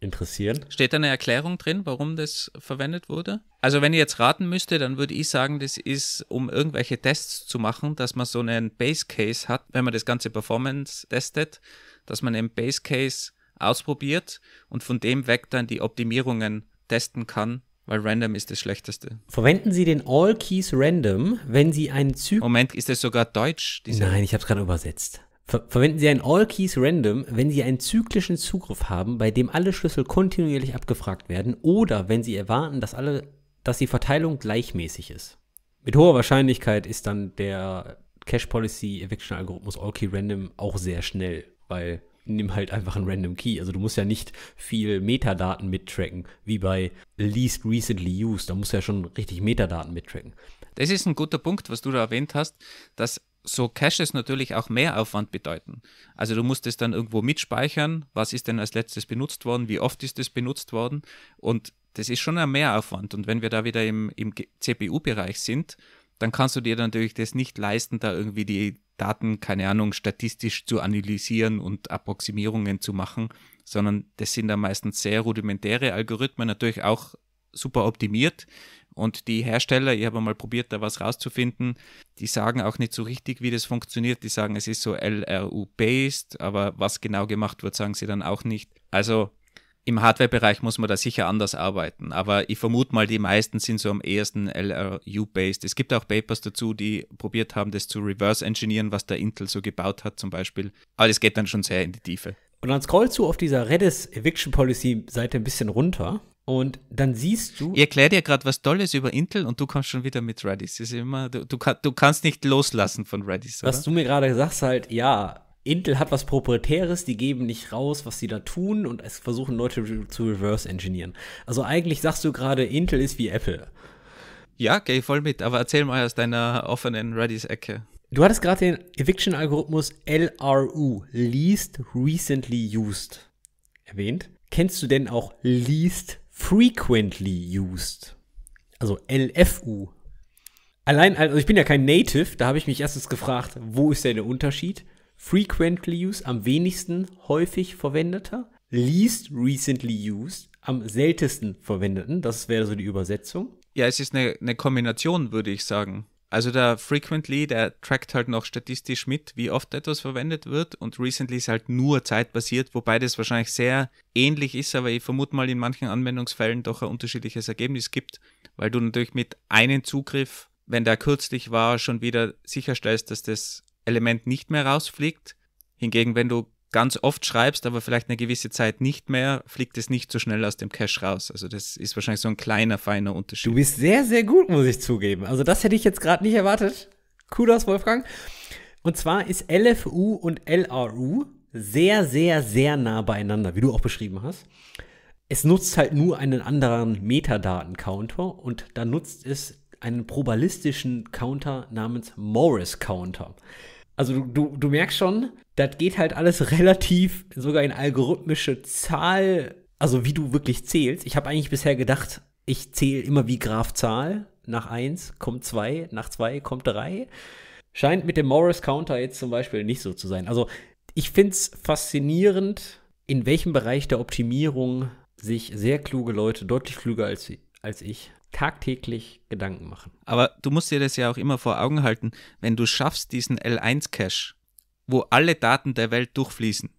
interessieren. Steht da eine Erklärung drin, warum das verwendet wurde? Also wenn ihr jetzt raten müsste, dann würde ich sagen, das ist, um irgendwelche Tests zu machen, dass man so einen Base Case hat, wenn man das ganze Performance testet, dass man einen Base Case ausprobiert und von dem weg dann die Optimierungen testen kann, weil random ist das Schlechteste. Verwenden Sie den All Keys Random, wenn Sie einen Zyklus. Moment, ist das sogar Deutsch? Nein, ich habe es gerade übersetzt. Ver verwenden Sie ein All Keys Random, wenn Sie einen zyklischen Zugriff haben, bei dem alle Schlüssel kontinuierlich abgefragt werden oder wenn Sie erwarten, dass, alle, dass die Verteilung gleichmäßig ist. Mit hoher Wahrscheinlichkeit ist dann der Cache Policy Eviction Algorithmus All Key Random auch sehr schnell, weil nimm halt einfach einen Random Key. Also du musst ja nicht viel Metadaten mittracken, wie bei Least Recently Used. Da musst du ja schon richtig Metadaten mittracken. Das ist ein guter Punkt, was du da erwähnt hast, dass so Caches natürlich auch Mehraufwand bedeuten. Also du musst es dann irgendwo mitspeichern, was ist denn als letztes benutzt worden, wie oft ist es benutzt worden und das ist schon ein Mehraufwand. Und wenn wir da wieder im, im CPU-Bereich sind, dann kannst du dir natürlich das nicht leisten, da irgendwie die Daten, keine Ahnung, statistisch zu analysieren und Approximierungen zu machen, sondern das sind dann meistens sehr rudimentäre Algorithmen, natürlich auch super optimiert, und die Hersteller, ich habe mal probiert, da was rauszufinden, die sagen auch nicht so richtig, wie das funktioniert. Die sagen, es ist so LRU-based, aber was genau gemacht wird, sagen sie dann auch nicht. Also im Hardware-Bereich muss man da sicher anders arbeiten. Aber ich vermute mal, die meisten sind so am ehesten LRU-based. Es gibt auch Papers dazu, die probiert haben, das zu reverse-engineeren, was der Intel so gebaut hat zum Beispiel. Aber das geht dann schon sehr in die Tiefe. Und dann scrollst du auf dieser Redis Eviction Policy Seite ein bisschen runter und dann siehst du. Ich erkläre dir gerade was Tolles über Intel und du kommst schon wieder mit Redis. Ist immer, du, du, du kannst nicht loslassen von Redis. Was du mir gerade sagst, halt, ja, Intel hat was Proprietäres, die geben nicht raus, was sie da tun und es versuchen Leute zu reverse engineeren. Also eigentlich sagst du gerade, Intel ist wie Apple. Ja, geh okay, voll mit, aber erzähl mal aus deiner offenen Redis-Ecke. Du hattest gerade den Eviction-Algorithmus LRU, Least Recently Used, erwähnt. Kennst du denn auch Least frequently used. Also LFU. Allein, also ich bin ja kein Native, da habe ich mich erstens gefragt, wo ist denn der Unterschied? Frequently used, am wenigsten häufig verwendeter. Least recently used, am seltensten verwendeten. Das wäre so die Übersetzung. Ja, es ist eine, eine Kombination, würde ich sagen. Also der Frequently, der trackt halt noch statistisch mit, wie oft etwas verwendet wird und Recently ist halt nur zeitbasiert, wobei das wahrscheinlich sehr ähnlich ist, aber ich vermute mal in manchen Anwendungsfällen doch ein unterschiedliches Ergebnis gibt, weil du natürlich mit einem Zugriff, wenn der kürzlich war, schon wieder sicherstellst, dass das Element nicht mehr rausfliegt. Hingegen, wenn du ganz oft schreibst, aber vielleicht eine gewisse Zeit nicht mehr, fliegt es nicht so schnell aus dem Cache raus. Also das ist wahrscheinlich so ein kleiner, feiner Unterschied. Du bist sehr, sehr gut, muss ich zugeben. Also das hätte ich jetzt gerade nicht erwartet. Kudos, Wolfgang. Und zwar ist LFU und LRU sehr, sehr, sehr nah beieinander, wie du auch beschrieben hast. Es nutzt halt nur einen anderen Metadaten-Counter und da nutzt es einen probabilistischen Counter namens Morris Counter. Also du, du, du merkst schon, das geht halt alles *laughs* relativ sogar in algorithmische Zahl, also wie du wirklich zählst. Ich habe eigentlich bisher gedacht, ich zähle immer wie Grafzahl. Nach 1 kommt 2, nach 2 kommt 3. Scheint mit dem Morris Counter jetzt zum Beispiel nicht so zu sein. Also ich finde es faszinierend, in welchem Bereich der Optimierung sich sehr kluge Leute, deutlich klüger als, als ich, tagtäglich Gedanken machen. Aber du musst dir das ja auch immer vor Augen halten, wenn du schaffst diesen L1-Cache, wo alle Daten der Welt durchfließen.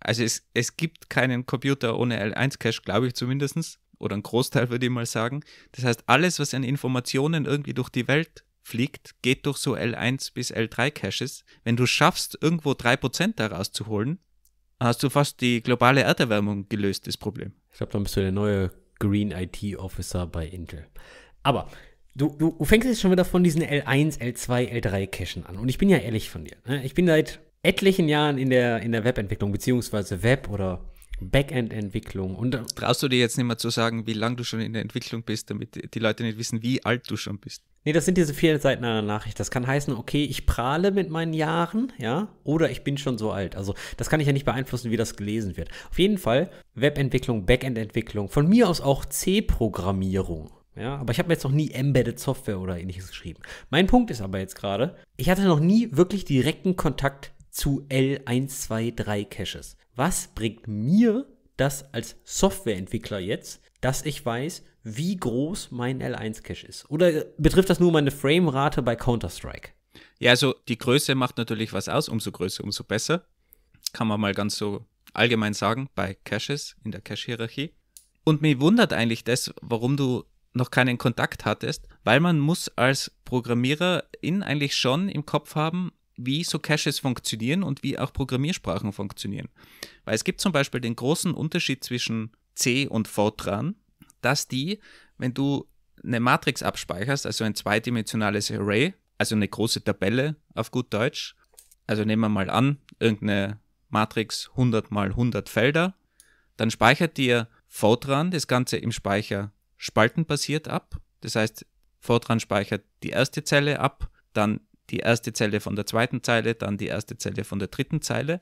Also es, es gibt keinen Computer ohne L1-Cache, glaube ich zumindest, oder einen Großteil würde ich mal sagen. Das heißt, alles, was an Informationen irgendwie durch die Welt fliegt, geht durch so L1 bis L3-Caches. Wenn du schaffst, irgendwo 3% daraus zu holen, hast du fast die globale Erderwärmung gelöst, das Problem. Ich glaube, dann bist du der neue Green IT Officer bei Intel. Aber du, du, du fängst jetzt schon wieder von diesen L1, L2, L3 Cachen an. Und ich bin ja ehrlich von dir. Ne? Ich bin seit etlichen Jahren in der, in der Webentwicklung, beziehungsweise Web- oder Backend-Entwicklung. Und äh, Traust du dir jetzt nicht mehr zu sagen, wie lange du schon in der Entwicklung bist, damit die Leute nicht wissen, wie alt du schon bist? Nee, das sind diese vier Seiten einer Nachricht. Das kann heißen, okay, ich prahle mit meinen Jahren, ja, oder ich bin schon so alt. Also das kann ich ja nicht beeinflussen, wie das gelesen wird. Auf jeden Fall Webentwicklung, Backend-Entwicklung, von mir aus auch C-Programmierung. Ja, aber ich habe mir jetzt noch nie Embedded Software oder ähnliches geschrieben. Mein Punkt ist aber jetzt gerade, ich hatte noch nie wirklich direkten Kontakt zu L123 Caches was bringt mir das als Softwareentwickler jetzt, dass ich weiß, wie groß mein L1-Cache ist? Oder äh, betrifft das nur meine Framerate bei Counter-Strike? Ja, also die Größe macht natürlich was aus. Umso größer, umso besser. Kann man mal ganz so allgemein sagen bei Caches in der Cache-Hierarchie. Und mich wundert eigentlich das, warum du noch keinen Kontakt hattest, weil man muss als Programmierer in eigentlich schon im Kopf haben, wie so Caches funktionieren und wie auch Programmiersprachen funktionieren. Weil es gibt zum Beispiel den großen Unterschied zwischen C und Fortran, dass die, wenn du eine Matrix abspeicherst, also ein zweidimensionales Array, also eine große Tabelle auf gut Deutsch, also nehmen wir mal an, irgendeine Matrix 100 mal 100 Felder, dann speichert dir Fortran das Ganze im Speicher spaltenbasiert ab. Das heißt, Fortran speichert die erste Zelle ab, dann die erste Zelle von der zweiten Zeile, dann die erste Zelle von der dritten Zeile.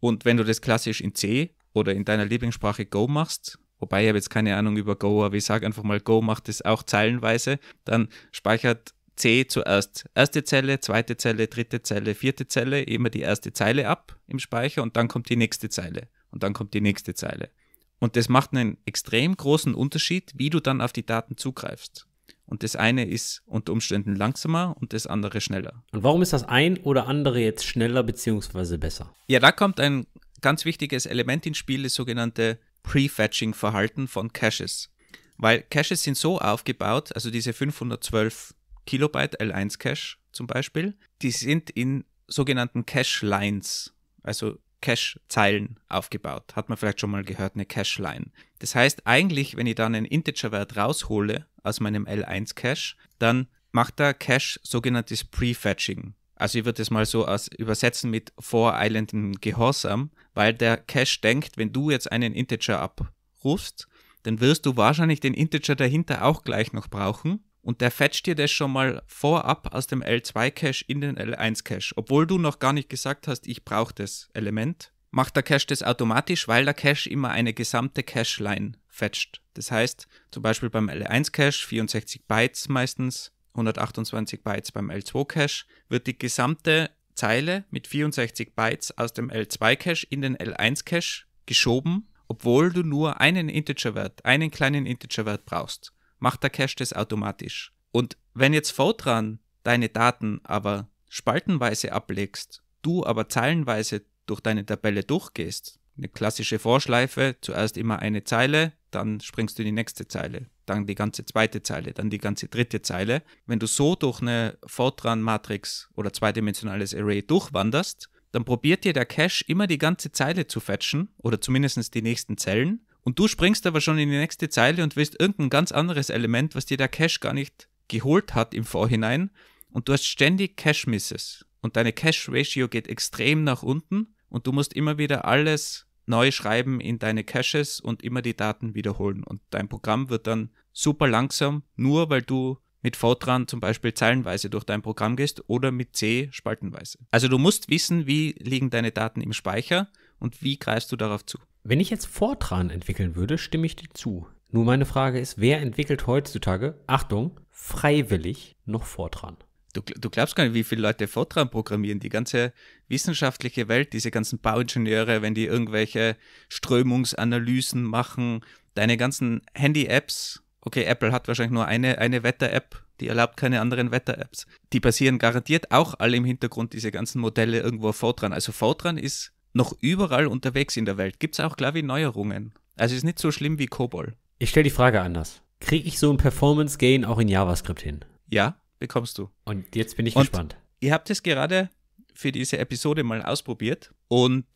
Und wenn du das klassisch in C oder in deiner Lieblingssprache Go machst, wobei ich habe jetzt keine Ahnung über Go, aber ich sage einfach mal, Go macht das auch zeilenweise, dann speichert C zuerst erste Zelle, zweite Zelle, dritte Zelle, vierte Zelle, immer die erste Zeile ab im Speicher und dann kommt die nächste Zeile und dann kommt die nächste Zeile. Und das macht einen extrem großen Unterschied, wie du dann auf die Daten zugreifst. Und das eine ist unter Umständen langsamer und das andere schneller. Und warum ist das ein oder andere jetzt schneller bzw. besser? Ja, da kommt ein ganz wichtiges Element ins Spiel, das sogenannte Prefetching-Verhalten von Caches. Weil Caches sind so aufgebaut, also diese 512 Kilobyte L1 Cache zum Beispiel, die sind in sogenannten Cache-Lines, also Cache-Zeilen aufgebaut. Hat man vielleicht schon mal gehört, eine Cache-Line. Das heißt, eigentlich, wenn ich dann einen Integer-Wert raushole aus meinem L1-Cache, dann macht der Cache sogenanntes Prefetching. Also ich würde das mal so übersetzen mit voreilendem Gehorsam, weil der Cache denkt, wenn du jetzt einen Integer abrufst, dann wirst du wahrscheinlich den Integer dahinter auch gleich noch brauchen. Und der fetcht dir das schon mal vorab aus dem L2-Cache in den L1-Cache, obwohl du noch gar nicht gesagt hast, ich brauche das Element macht der Cache das automatisch, weil der Cache immer eine gesamte Cache-Line fetcht. Das heißt, zum Beispiel beim L1-Cache 64 Bytes meistens, 128 Bytes beim L2-Cache, wird die gesamte Zeile mit 64 Bytes aus dem L2-Cache in den L1-Cache geschoben, obwohl du nur einen Integerwert, einen kleinen Integerwert brauchst. Macht der Cache das automatisch. Und wenn jetzt Fortran deine Daten aber spaltenweise ablegst, du aber zeilenweise durch deine Tabelle durchgehst, eine klassische Vorschleife, zuerst immer eine Zeile, dann springst du in die nächste Zeile, dann die ganze zweite Zeile, dann die ganze dritte Zeile. Wenn du so durch eine Fortran-Matrix oder zweidimensionales Array durchwanderst, dann probiert dir der Cache immer die ganze Zeile zu fetchen oder zumindest die nächsten Zellen. Und du springst aber schon in die nächste Zeile und willst irgendein ganz anderes Element, was dir der Cache gar nicht geholt hat im Vorhinein. Und du hast ständig Cache-Misses. Und deine Cache-Ratio geht extrem nach unten und du musst immer wieder alles neu schreiben in deine Caches und immer die Daten wiederholen. Und dein Programm wird dann super langsam, nur weil du mit Fortran zum Beispiel zeilenweise durch dein Programm gehst oder mit C spaltenweise. Also du musst wissen, wie liegen deine Daten im Speicher und wie greifst du darauf zu. Wenn ich jetzt Fortran entwickeln würde, stimme ich dir zu. Nur meine Frage ist, wer entwickelt heutzutage, Achtung, freiwillig noch Fortran? Du, du, glaubst gar nicht, wie viele Leute Fortran programmieren. Die ganze wissenschaftliche Welt, diese ganzen Bauingenieure, wenn die irgendwelche Strömungsanalysen machen, deine ganzen Handy-Apps. Okay, Apple hat wahrscheinlich nur eine, eine Wetter-App, die erlaubt keine anderen Wetter-Apps. Die basieren garantiert auch alle im Hintergrund, diese ganzen Modelle irgendwo auf Fortran. Also Fortran ist noch überall unterwegs in der Welt. Gibt es auch, glaube ich, Neuerungen. Also ist nicht so schlimm wie COBOL. Ich stelle die Frage anders. Kriege ich so einen Performance-Gain auch in JavaScript hin? Ja bekommst du. Und jetzt bin ich und gespannt. Ihr habt es gerade für diese Episode mal ausprobiert und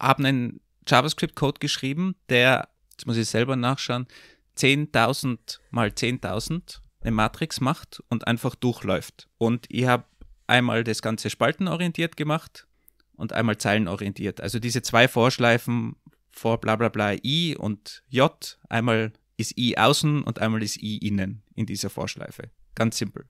haben einen JavaScript-Code geschrieben, der, jetzt muss ich selber nachschauen, 10.000 mal 10.000 eine Matrix macht und einfach durchläuft. Und ich habe einmal das Ganze spaltenorientiert gemacht und einmal zeilenorientiert. Also diese zwei Vorschleifen vor bla bla bla i und j, einmal ist i außen und einmal ist i innen in dieser Vorschleife. Ganz simpel.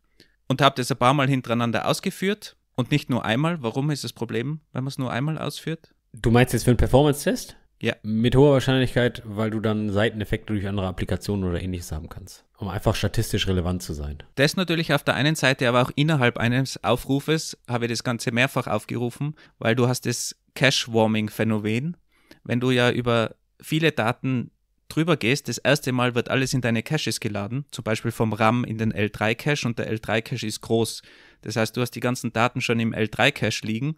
Und habe das ein paar Mal hintereinander ausgeführt und nicht nur einmal. Warum ist das Problem, wenn man es nur einmal ausführt? Du meinst jetzt für einen Performance-Test? Ja. Mit hoher Wahrscheinlichkeit, weil du dann Seiteneffekte durch andere Applikationen oder ähnliches haben kannst. Um einfach statistisch relevant zu sein. Das natürlich auf der einen Seite, aber auch innerhalb eines Aufrufes habe ich das Ganze mehrfach aufgerufen, weil du hast das Cache-Warming-Phänomen. Wenn du ja über viele Daten drüber gehst, das erste Mal wird alles in deine Caches geladen, zum Beispiel vom RAM in den L3-Cache und der L3-Cache ist groß. Das heißt, du hast die ganzen Daten schon im L3-Cache liegen.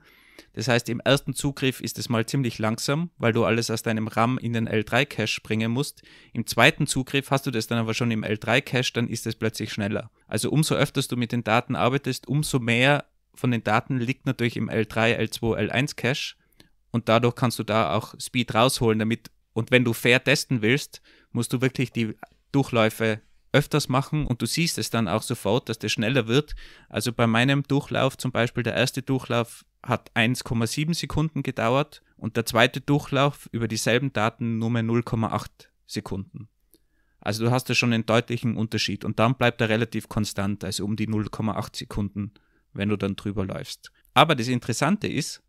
Das heißt, im ersten Zugriff ist es mal ziemlich langsam, weil du alles aus deinem RAM in den L3-Cache bringen musst. Im zweiten Zugriff hast du das dann aber schon im L3-Cache, dann ist es plötzlich schneller. Also umso öfter du mit den Daten arbeitest, umso mehr von den Daten liegt natürlich im L3, L2, L1-Cache. Und dadurch kannst du da auch Speed rausholen, damit und wenn du fair testen willst, musst du wirklich die Durchläufe öfters machen und du siehst es dann auch sofort, dass das schneller wird. Also bei meinem Durchlauf zum Beispiel, der erste Durchlauf hat 1,7 Sekunden gedauert und der zweite Durchlauf über dieselben Daten nur mehr 0,8 Sekunden. Also du hast da schon einen deutlichen Unterschied und dann bleibt er relativ konstant, also um die 0,8 Sekunden, wenn du dann drüber läufst. Aber das Interessante ist,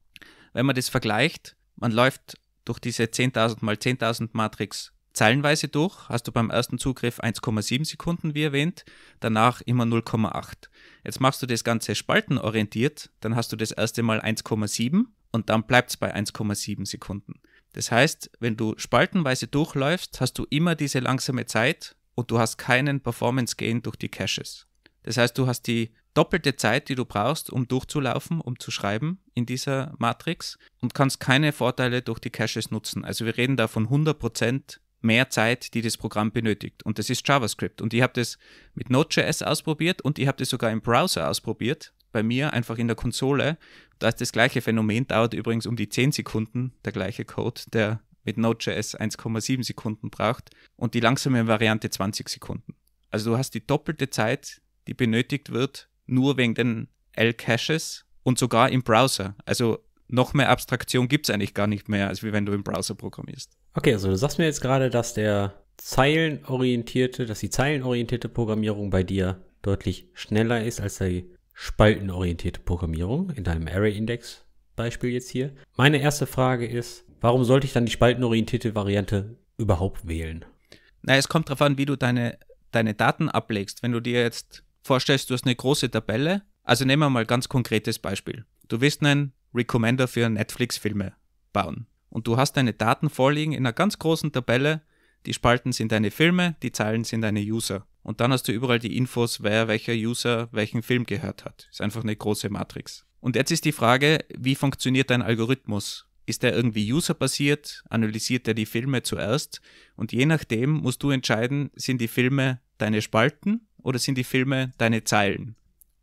wenn man das vergleicht, man läuft durch diese 10.000 mal 10.000 Matrix zeilenweise durch, hast du beim ersten Zugriff 1,7 Sekunden, wie erwähnt, danach immer 0,8. Jetzt machst du das Ganze spaltenorientiert, dann hast du das erste Mal 1,7 und dann bleibt es bei 1,7 Sekunden. Das heißt, wenn du spaltenweise durchläufst, hast du immer diese langsame Zeit und du hast keinen Performance-Gain durch die Caches. Das heißt, du hast die doppelte Zeit, die du brauchst, um durchzulaufen, um zu schreiben in dieser Matrix und kannst keine Vorteile durch die Caches nutzen. Also wir reden da von 100% mehr Zeit, die das Programm benötigt. Und das ist JavaScript. Und ich habe das mit Node.js ausprobiert und ich habe das sogar im Browser ausprobiert, bei mir einfach in der Konsole. Da ist das gleiche Phänomen, dauert übrigens um die 10 Sekunden, der gleiche Code, der mit Node.js 1,7 Sekunden braucht und die langsame Variante 20 Sekunden. Also du hast die doppelte Zeit, die benötigt wird, nur wegen den L-Caches und sogar im Browser. Also noch mehr Abstraktion gibt es eigentlich gar nicht mehr, als wenn du im Browser programmierst. Okay, also du sagst mir jetzt gerade, dass der zeilenorientierte, dass die zeilenorientierte Programmierung bei dir deutlich schneller ist als die spaltenorientierte Programmierung in deinem Array-Index. Beispiel jetzt hier. Meine erste Frage ist, warum sollte ich dann die spaltenorientierte Variante überhaupt wählen? Na, es kommt darauf an, wie du deine, deine Daten ablegst. Wenn du dir jetzt vorstellst, du hast eine große Tabelle. Also nehmen wir mal ein ganz konkretes Beispiel. Du willst einen Recommender für Netflix-Filme bauen. Und du hast deine Daten vorliegen in einer ganz großen Tabelle. Die Spalten sind deine Filme, die Zeilen sind deine User. Und dann hast du überall die Infos, wer welcher User welchen Film gehört hat. Ist einfach eine große Matrix. Und jetzt ist die Frage, wie funktioniert dein Algorithmus? Ist der irgendwie userbasiert? Analysiert er die Filme zuerst? Und je nachdem musst du entscheiden, sind die Filme deine Spalten oder sind die Filme deine Zeilen?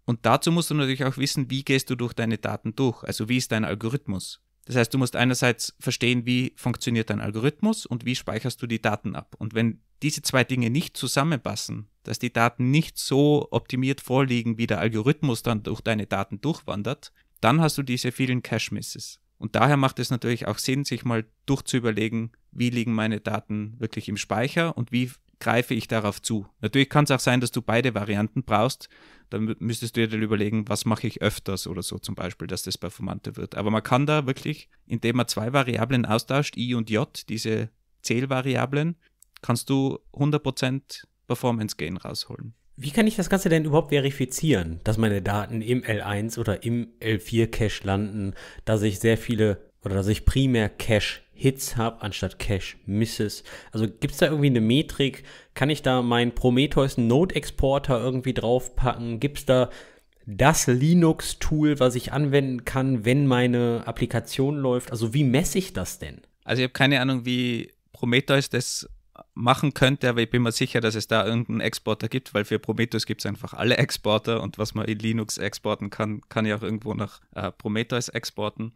Und dazu musst du natürlich auch wissen, wie gehst du durch deine Daten durch? Also wie ist dein Algorithmus? Das heißt, du musst einerseits verstehen, wie funktioniert dein Algorithmus und wie speicherst du die Daten ab. Und wenn diese zwei Dinge nicht zusammenpassen, dass die Daten nicht so optimiert vorliegen, wie der Algorithmus dann durch deine Daten durchwandert, dann hast du diese vielen Cache-Misses. Und daher macht es natürlich auch Sinn, sich mal durchzuüberlegen, wie liegen meine Daten wirklich im Speicher und wie greife ich darauf zu. Natürlich kann es auch sein, dass du beide Varianten brauchst. Dann müsstest du dir überlegen, was mache ich öfters oder so zum Beispiel, dass das performanter wird. Aber man kann da wirklich, indem man zwei Variablen austauscht, i und j, diese Zählvariablen, kannst du 100% Performance Gain rausholen. Wie kann ich das Ganze denn überhaupt verifizieren, dass meine Daten im L1 oder im L4 Cache landen, dass ich sehr viele oder dass ich primär Cash-Hits habe anstatt Cash-Misses. Also gibt es da irgendwie eine Metrik? Kann ich da meinen Prometheus-Node-Exporter irgendwie draufpacken? Gibt es da das Linux-Tool, was ich anwenden kann, wenn meine Applikation läuft? Also wie messe ich das denn? Also ich habe keine Ahnung, wie Prometheus das machen könnte, aber ich bin mir sicher, dass es da irgendeinen Exporter gibt, weil für Prometheus gibt es einfach alle Exporter und was man in Linux exporten kann, kann ich auch irgendwo nach äh, Prometheus exporten.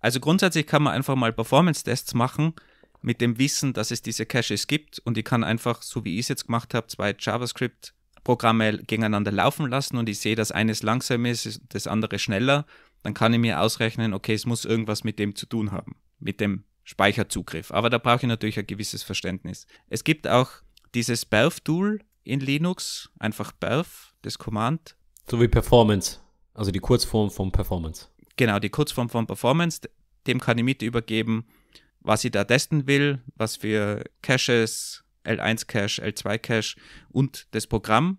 Also grundsätzlich kann man einfach mal Performance-Tests machen mit dem Wissen, dass es diese Caches gibt und ich kann einfach, so wie ich es jetzt gemacht habe, zwei JavaScript Programme gegeneinander laufen lassen und ich sehe, dass eines langsam ist, das andere schneller, dann kann ich mir ausrechnen, okay, es muss irgendwas mit dem zu tun haben, mit dem Speicherzugriff. Aber da brauche ich natürlich ein gewisses Verständnis. Es gibt auch dieses BERF-Tool in Linux, einfach BERF, das Command. So wie Performance, also die Kurzform von Performance. Genau, die Kurzform von Performance, dem kann ich mit übergeben, was ich da testen will, was für Caches, L1-Cache, L2-Cache und das Programm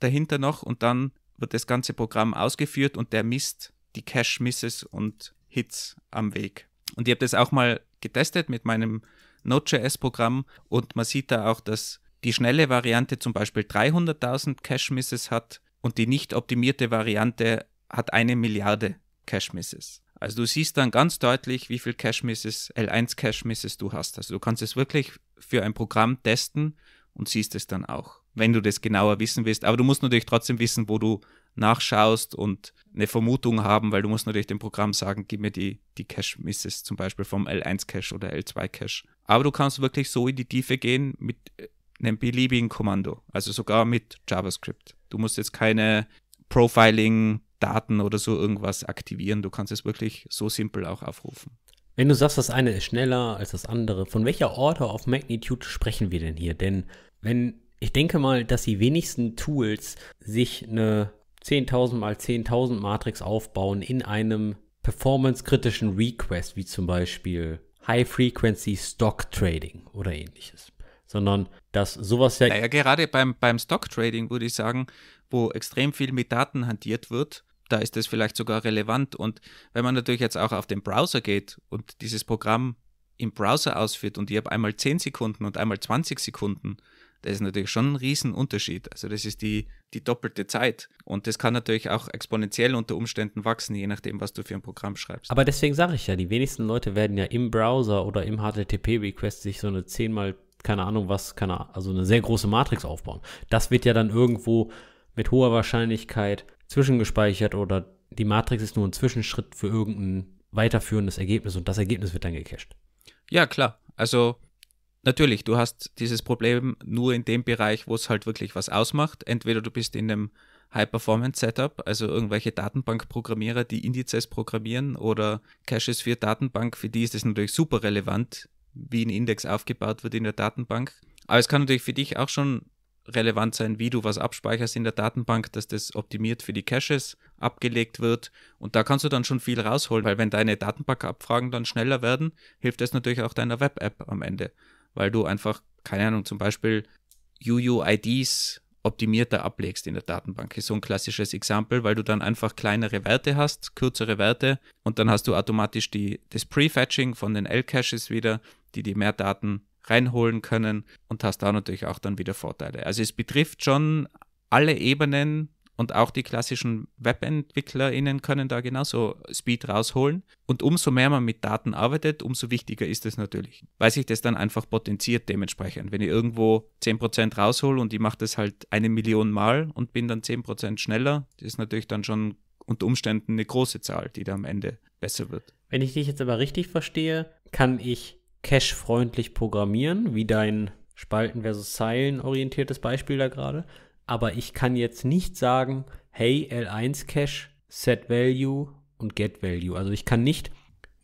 dahinter noch. Und dann wird das ganze Programm ausgeführt und der misst die Cache-Misses und Hits am Weg. Und ich habe das auch mal getestet mit meinem Node.js-Programm und man sieht da auch, dass die schnelle Variante zum Beispiel 300.000 Cache-Misses hat und die nicht optimierte Variante hat eine Milliarde Cache-Misses. Also du siehst dann ganz deutlich, wie viel Cache-Misses, L1-Cache-Misses du hast. Also du kannst es wirklich für ein Programm testen und siehst es dann auch, wenn du das genauer wissen willst. Aber du musst natürlich trotzdem wissen, wo du nachschaust und eine Vermutung haben, weil du musst natürlich dem Programm sagen, gib mir die, die Cache-Misses zum Beispiel vom L1-Cache oder L2-Cache. Aber du kannst wirklich so in die Tiefe gehen mit äh, einem beliebigen Kommando, also sogar mit JavaScript. Du musst jetzt keine Profiling-Daten oder so irgendwas aktivieren. Du kannst es wirklich so simpel auch aufrufen. Wenn du sagst, das eine ist schneller als das andere, von welcher Order of Magnitude sprechen wir denn hier? Denn wenn ich denke mal, dass die wenigsten Tools sich eine 10.000 mal 10.000 Matrix aufbauen in einem performance-kritischen Request, wie zum Beispiel High-Frequency Stock Trading oder ähnliches. Sondern dass sowas ja. Naja, gerade beim, beim Stock Trading würde ich sagen, wo extrem viel mit Daten hantiert wird, da ist das vielleicht sogar relevant. Und wenn man natürlich jetzt auch auf den Browser geht und dieses Programm im Browser ausführt und ich habe einmal 10 Sekunden und einmal 20 Sekunden das ist natürlich schon ein Riesenunterschied. Also das ist die, die doppelte Zeit. Und das kann natürlich auch exponentiell unter Umständen wachsen, je nachdem, was du für ein Programm schreibst. Aber deswegen sage ich ja, die wenigsten Leute werden ja im Browser oder im HTTP-Request sich so eine zehnmal, keine Ahnung was, keine Ahnung, also eine sehr große Matrix aufbauen. Das wird ja dann irgendwo mit hoher Wahrscheinlichkeit zwischengespeichert oder die Matrix ist nur ein Zwischenschritt für irgendein weiterführendes Ergebnis und das Ergebnis wird dann gecached. Ja, klar. Also natürlich, du hast dieses Problem nur in dem Bereich, wo es halt wirklich was ausmacht. Entweder du bist in einem High-Performance-Setup, also irgendwelche Datenbankprogrammierer, die Indizes programmieren oder Caches für Datenbank, für die ist es natürlich super relevant, wie ein Index aufgebaut wird in der Datenbank. Aber es kann natürlich für dich auch schon relevant sein, wie du was abspeicherst in der Datenbank, dass das optimiert für die Caches abgelegt wird. Und da kannst du dann schon viel rausholen, weil wenn deine Datenbankabfragen dann schneller werden, hilft das natürlich auch deiner Web-App am Ende weil du einfach, keine Ahnung, zum Beispiel UUIDs optimierter ablegst in der Datenbank. Ist so ein klassisches Exempel, weil du dann einfach kleinere Werte hast, kürzere Werte und dann hast du automatisch die, das Prefetching von den L-Caches wieder, die die mehr Daten reinholen können und hast da natürlich auch dann wieder Vorteile. Also es betrifft schon alle Ebenen und auch die klassischen WebentwicklerInnen können da genauso Speed rausholen. Und umso mehr man mit Daten arbeitet, umso wichtiger ist es natürlich, weil sich das dann einfach potenziert dementsprechend. Wenn ich irgendwo 10% raushol und ich mache das halt eine Million Mal und bin dann 10% schneller, das ist natürlich dann schon unter Umständen eine große Zahl, die da am Ende besser wird. Wenn ich dich jetzt aber richtig verstehe, kann ich cache-freundlich programmieren, wie dein Spalten versus Zeilen orientiertes Beispiel da gerade aber ich kann jetzt nicht sagen, hey, L1 Cache, Set Value und Get Value. Also ich kann nicht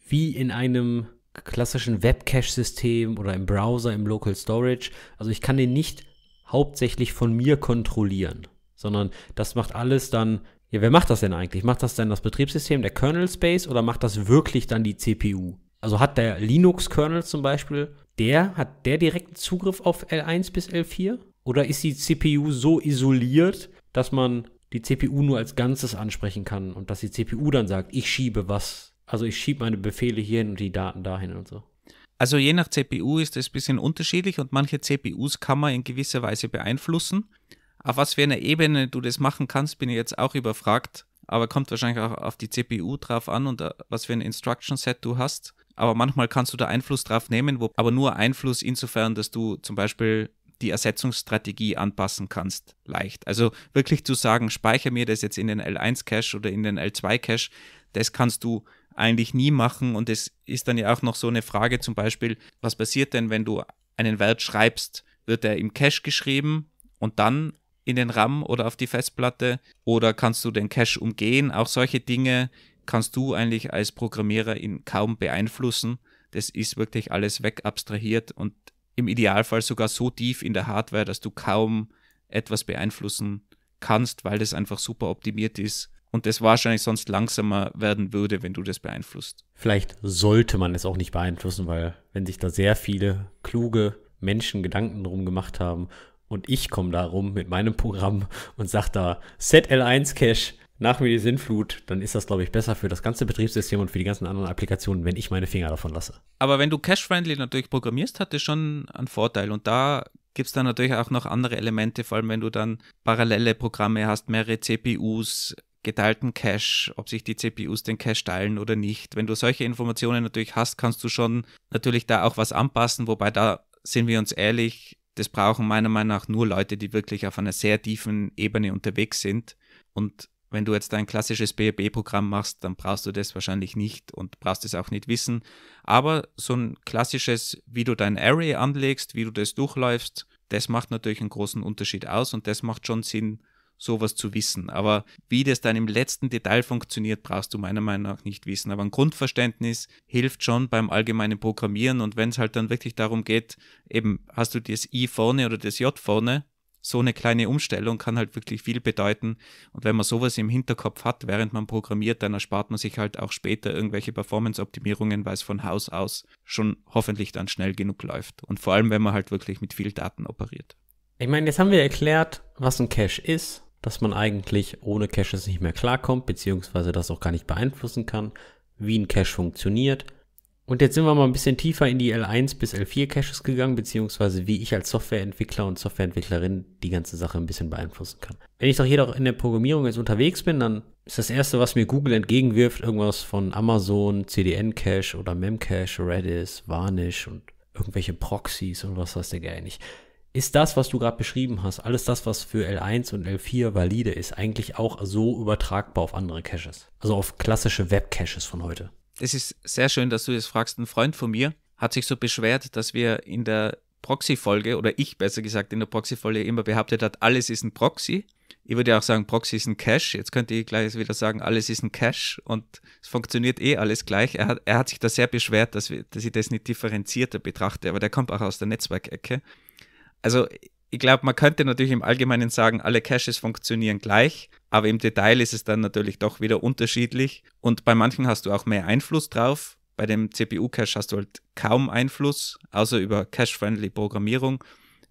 wie in einem klassischen web cache system oder im Browser, im Local Storage, also ich kann den nicht hauptsächlich von mir kontrollieren, sondern das macht alles dann, ja, wer macht das denn eigentlich? Macht das denn das Betriebssystem, der Kernel Space oder macht das wirklich dann die CPU? Also hat der Linux-Kernel zum Beispiel, der hat der direkten Zugriff auf L1 bis L4 oder ist die CPU so isoliert, dass man die CPU nur als Ganzes ansprechen kann und dass die CPU dann sagt, ich schiebe was. Also ich schiebe meine Befehle hierhin und die Daten dahin und so. Also je nach CPU ist es ein bisschen unterschiedlich und manche CPUs kann man in gewisser Weise beeinflussen. Auf was für einer Ebene du das machen kannst, bin ich jetzt auch überfragt. Aber kommt wahrscheinlich auch auf die CPU drauf an und äh, was für ein Instruction Set du hast. Aber manchmal kannst du da Einfluss drauf nehmen, wo, aber nur Einfluss insofern, dass du zum Beispiel die Ersetzungsstrategie anpassen kannst, leicht. Also wirklich zu sagen, speichere mir das jetzt in den L1-Cache oder in den L2-Cache, das kannst du eigentlich nie machen. Und es ist dann ja auch noch so eine Frage zum Beispiel, was passiert denn, wenn du einen Wert schreibst, wird er im Cache geschrieben und dann in den RAM oder auf die Festplatte oder kannst du den Cache umgehen? Auch solche Dinge kannst du eigentlich als Programmierer ihn kaum beeinflussen. Das ist wirklich alles wegabstrahiert und im Idealfall sogar so tief in der Hardware, dass du kaum etwas beeinflussen kannst, weil das einfach super optimiert ist und das wahrscheinlich sonst langsamer werden würde, wenn du das beeinflusst. Vielleicht sollte man es auch nicht beeinflussen, weil wenn sich da sehr viele kluge Menschen Gedanken drum gemacht haben und ich komme da rum mit meinem Programm und sage da Set L1 Cache nach mir die Sinnflut, dann ist das, glaube ich, besser für das ganze Betriebssystem und für die ganzen anderen Applikationen, wenn ich meine Finger davon lasse. Aber wenn du cache-friendly natürlich programmierst, hat das schon einen Vorteil. Und da gibt es dann natürlich auch noch andere Elemente, vor allem wenn du dann parallele Programme hast, mehrere CPUs, geteilten Cache, ob sich die CPUs den Cache teilen oder nicht. Wenn du solche Informationen natürlich hast, kannst du schon natürlich da auch was anpassen, wobei da sind wir uns ehrlich, das brauchen meiner Meinung nach nur Leute, die wirklich auf einer sehr tiefen Ebene unterwegs sind und wenn du jetzt ein klassisches BEP-Programm machst, dann brauchst du das wahrscheinlich nicht und brauchst es auch nicht wissen. Aber so ein klassisches, wie du dein Array anlegst, wie du das durchläufst, das macht natürlich einen großen Unterschied aus und das macht schon Sinn, sowas zu wissen. Aber wie das dann im letzten Detail funktioniert, brauchst du meiner Meinung nach nicht wissen. Aber ein Grundverständnis hilft schon beim allgemeinen Programmieren und wenn es halt dann wirklich darum geht, eben hast du das I vorne oder das J vorne, so eine kleine Umstellung kann halt wirklich viel bedeuten. Und wenn man sowas im Hinterkopf hat, während man programmiert, dann erspart man sich halt auch später irgendwelche Performance-Optimierungen, weil es von Haus aus schon hoffentlich dann schnell genug läuft. Und vor allem, wenn man halt wirklich mit viel Daten operiert. Ich meine, jetzt haben wir erklärt, was ein Cache ist, dass man eigentlich ohne Caches nicht mehr klarkommt, beziehungsweise das auch gar nicht beeinflussen kann, wie ein Cache funktioniert und jetzt sind wir mal ein bisschen tiefer in die L1 bis L4 Caches gegangen, beziehungsweise wie ich als Softwareentwickler und Softwareentwicklerin die ganze Sache ein bisschen beeinflussen kann. Wenn ich doch jedoch in der Programmierung jetzt unterwegs bin, dann ist das erste, was mir Google entgegenwirft, irgendwas von Amazon, CDN Cache oder Memcache, Redis, Varnish und irgendwelche Proxys und was weiß der Geier nicht. Ist das, was du gerade beschrieben hast, alles das, was für L1 und L4 valide ist, eigentlich auch so übertragbar auf andere Caches? Also auf klassische Web-Caches von heute? Das ist sehr schön, dass du das fragst. Ein Freund von mir hat sich so beschwert, dass wir in der Proxy-Folge, oder ich besser gesagt in der Proxy-Folge immer behauptet hat, alles ist ein Proxy. Ich würde ja auch sagen, Proxy ist ein Cache. Jetzt könnte ich gleich wieder sagen, alles ist ein Cache und es funktioniert eh alles gleich. Er hat, er hat sich da sehr beschwert, dass, wir, dass ich das nicht differenzierter betrachte, aber der kommt auch aus der Netzwerkecke. Also ich glaube, man könnte natürlich im Allgemeinen sagen, alle Caches funktionieren gleich, aber im Detail ist es dann natürlich doch wieder unterschiedlich. Und bei manchen hast du auch mehr Einfluss drauf. Bei dem CPU-Cache hast du halt kaum Einfluss, außer über Cache-friendly Programmierung.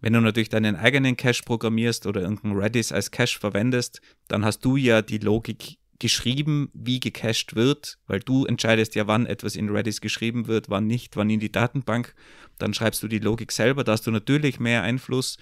Wenn du natürlich deinen eigenen Cache programmierst oder irgendeinen Redis als Cache verwendest, dann hast du ja die Logik geschrieben, wie gecached wird, weil du entscheidest ja, wann etwas in Redis geschrieben wird, wann nicht, wann in die Datenbank. Dann schreibst du die Logik selber, da hast du natürlich mehr Einfluss.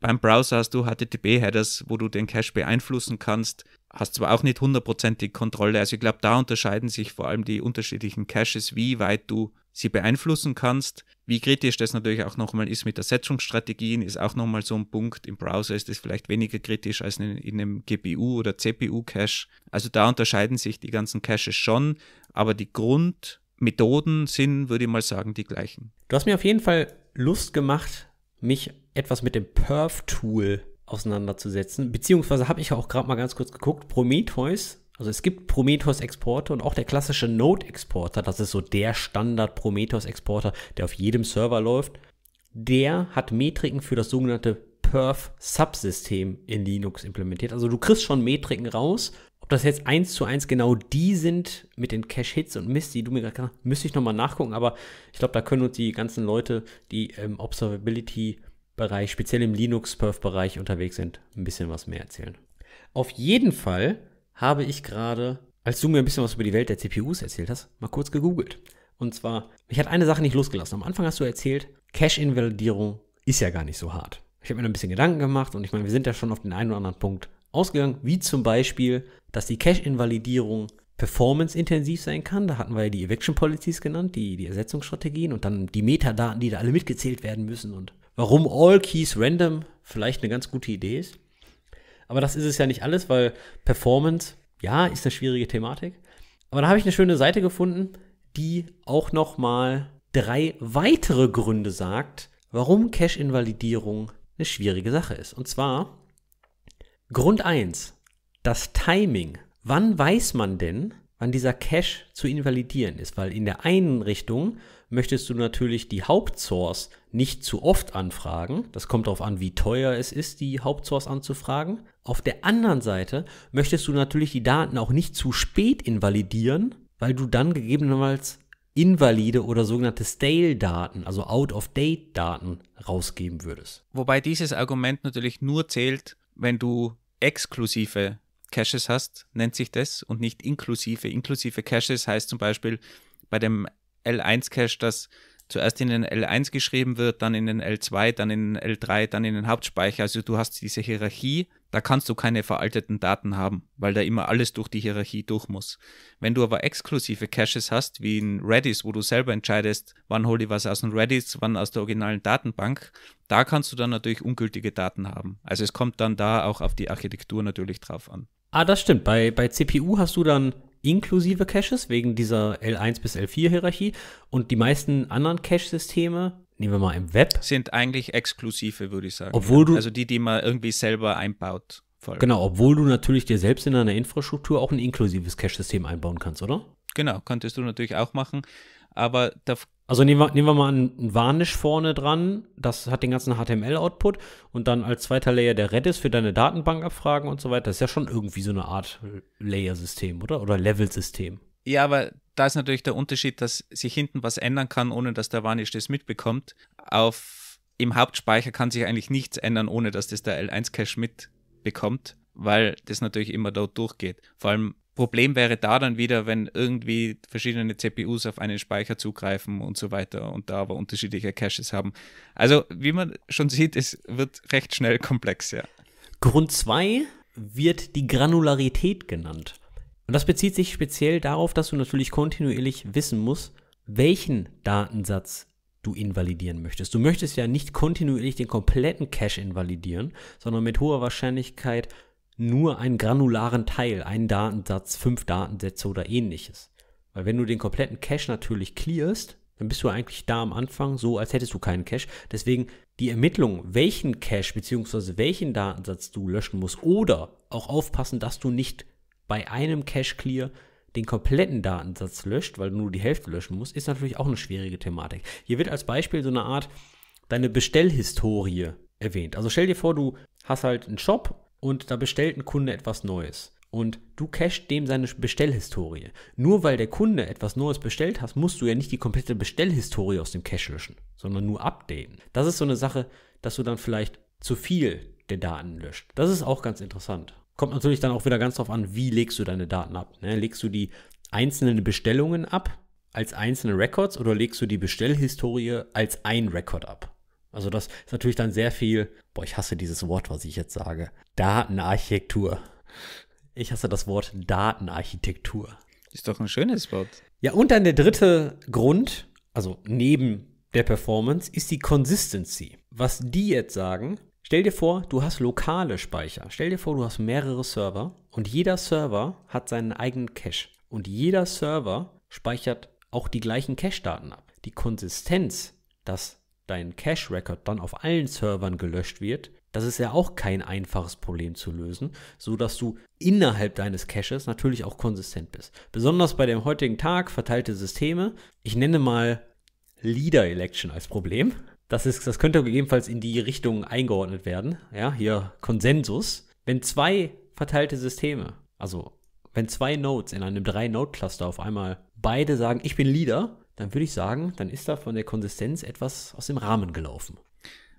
Beim Browser hast du HTTP-Headers, wo du den Cache beeinflussen kannst. Hast zwar auch nicht hundertprozentig Kontrolle, also ich glaube, da unterscheiden sich vor allem die unterschiedlichen Caches, wie weit du sie beeinflussen kannst. Wie kritisch das natürlich auch nochmal ist mit Ersetzungsstrategien, ist auch nochmal so ein Punkt. Im Browser ist es vielleicht weniger kritisch als in, in einem GPU- oder CPU-Cache. Also da unterscheiden sich die ganzen Caches schon, aber die Grundmethoden sind, würde ich mal sagen, die gleichen. Du hast mir auf jeden Fall Lust gemacht, mich etwas mit dem Perf-Tool auseinanderzusetzen. Beziehungsweise habe ich auch gerade mal ganz kurz geguckt, Prometheus, also es gibt Prometheus-Exporte und auch der klassische Node-Exporter, das ist so der Standard-Prometheus-Exporter, der auf jedem Server läuft, der hat Metriken für das sogenannte Perf-Subsystem in Linux implementiert. Also du kriegst schon Metriken raus ob das jetzt eins zu eins genau die sind mit den Cash-Hits und Mist, die du mir gerade gesagt hast, müsste ich nochmal nachgucken, aber ich glaube, da können uns die ganzen Leute, die im Observability-Bereich, speziell im Linux-Perf-Bereich unterwegs sind, ein bisschen was mehr erzählen. Auf jeden Fall habe ich gerade, als du mir ein bisschen was über die Welt der CPUs erzählt hast, mal kurz gegoogelt. Und zwar, ich hatte eine Sache nicht losgelassen. Am Anfang hast du erzählt, Cache-Invalidierung ist ja gar nicht so hart. Ich habe mir ein bisschen Gedanken gemacht und ich meine, wir sind ja schon auf den einen oder anderen Punkt ausgegangen, wie zum Beispiel, dass die Cache-Invalidierung performance-intensiv sein kann. Da hatten wir ja die Eviction Policies genannt, die, die Ersetzungsstrategien und dann die Metadaten, die da alle mitgezählt werden müssen und warum All Keys Random vielleicht eine ganz gute Idee ist. Aber das ist es ja nicht alles, weil Performance, ja, ist eine schwierige Thematik. Aber da habe ich eine schöne Seite gefunden, die auch nochmal drei weitere Gründe sagt, warum Cache-Invalidierung eine schwierige Sache ist. Und zwar Grund 1. Das Timing. Wann weiß man denn, wann dieser Cache zu invalidieren ist? Weil in der einen Richtung möchtest du natürlich die Hauptsource nicht zu oft anfragen. Das kommt darauf an, wie teuer es ist, die Hauptsource anzufragen. Auf der anderen Seite möchtest du natürlich die Daten auch nicht zu spät invalidieren, weil du dann gegebenenfalls invalide oder sogenannte Stale-Daten, also Out-of-Date-Daten rausgeben würdest. Wobei dieses Argument natürlich nur zählt, wenn du exklusive Caches hast, nennt sich das, und nicht inklusive. Inklusive Caches heißt zum Beispiel bei dem L1-Cache, dass zuerst in den L1 geschrieben wird, dann in den L2, dann in den L3, dann in den Hauptspeicher. Also du hast diese Hierarchie, da kannst du keine veralteten Daten haben, weil da immer alles durch die Hierarchie durch muss. Wenn du aber exklusive Caches hast, wie in Redis, wo du selber entscheidest, wann hole ich was aus dem Redis, wann aus der originalen Datenbank, da kannst du dann natürlich ungültige Daten haben. Also es kommt dann da auch auf die Architektur natürlich drauf an. Ah, das stimmt. Bei, bei CPU hast du dann inklusive Caches wegen dieser L1 bis L4 Hierarchie und die meisten anderen Cache-Systeme nehmen wir mal im Web. Sind eigentlich exklusive, würde ich sagen. Obwohl du, also die, die man irgendwie selber einbaut. Voll. Genau, obwohl du natürlich dir selbst in deiner Infrastruktur auch ein inklusives Cache-System einbauen kannst, oder? Genau, könntest du natürlich auch machen aber da also nehmen wir, nehmen wir mal einen Varnish vorne dran, das hat den ganzen HTML-Output und dann als zweiter Layer der Redis für deine Datenbankabfragen und so weiter. Das ist ja schon irgendwie so eine Art Layer-System, oder? Oder Level-System. Ja, aber da ist natürlich der Unterschied, dass sich hinten was ändern kann, ohne dass der Varnish das mitbekommt. Auf, Im Hauptspeicher kann sich eigentlich nichts ändern, ohne dass das der L1-Cache mitbekommt, weil das natürlich immer dort durchgeht. Vor allem Problem wäre da dann wieder, wenn irgendwie verschiedene CPUs auf einen Speicher zugreifen und so weiter und da aber unterschiedliche Caches haben. Also, wie man schon sieht, es wird recht schnell komplex, ja. Grund 2 wird die Granularität genannt. Und das bezieht sich speziell darauf, dass du natürlich kontinuierlich wissen musst, welchen Datensatz du invalidieren möchtest. Du möchtest ja nicht kontinuierlich den kompletten Cache invalidieren, sondern mit hoher Wahrscheinlichkeit nur einen granularen Teil, einen Datensatz, fünf Datensätze oder ähnliches. Weil wenn du den kompletten Cache natürlich clearst, dann bist du eigentlich da am Anfang so, als hättest du keinen Cache. Deswegen die Ermittlung, welchen Cache bzw. welchen Datensatz du löschen musst oder auch aufpassen, dass du nicht bei einem Cache Clear den kompletten Datensatz löscht, weil du nur die Hälfte löschen musst, ist natürlich auch eine schwierige Thematik. Hier wird als Beispiel so eine Art deine Bestellhistorie erwähnt. Also stell dir vor, du hast halt einen Shop und da bestellt ein Kunde etwas Neues und du cachst dem seine Bestellhistorie. Nur weil der Kunde etwas Neues bestellt hast, musst du ja nicht die komplette Bestellhistorie aus dem Cache löschen, sondern nur updaten. Das ist so eine Sache, dass du dann vielleicht zu viel der Daten löscht. Das ist auch ganz interessant. Kommt natürlich dann auch wieder ganz drauf an, wie legst du deine Daten ab. Ne? Legst du die einzelnen Bestellungen ab als einzelne Records oder legst du die Bestellhistorie als ein Record ab? Also das ist natürlich dann sehr viel, boah, ich hasse dieses Wort, was ich jetzt sage, Datenarchitektur. Ich hasse das Wort Datenarchitektur. Ist doch ein schönes Wort. Ja, und dann der dritte Grund, also neben der Performance, ist die Consistency. Was die jetzt sagen, Stell dir vor, du hast lokale Speicher. Stell dir vor, du hast mehrere Server und jeder Server hat seinen eigenen Cache. Und jeder Server speichert auch die gleichen Cache-Daten ab. Die Konsistenz, dass dein Cache-Record dann auf allen Servern gelöscht wird, das ist ja auch kein einfaches Problem zu lösen, sodass du innerhalb deines Caches natürlich auch konsistent bist. Besonders bei dem heutigen Tag verteilte Systeme, ich nenne mal Leader Election als Problem. Das, ist, das könnte gegebenenfalls in die Richtung eingeordnet werden. Ja, hier Konsensus. Wenn zwei verteilte Systeme, also wenn zwei Nodes in einem drei Node Cluster auf einmal beide sagen, ich bin Leader, dann würde ich sagen, dann ist da von der Konsistenz etwas aus dem Rahmen gelaufen.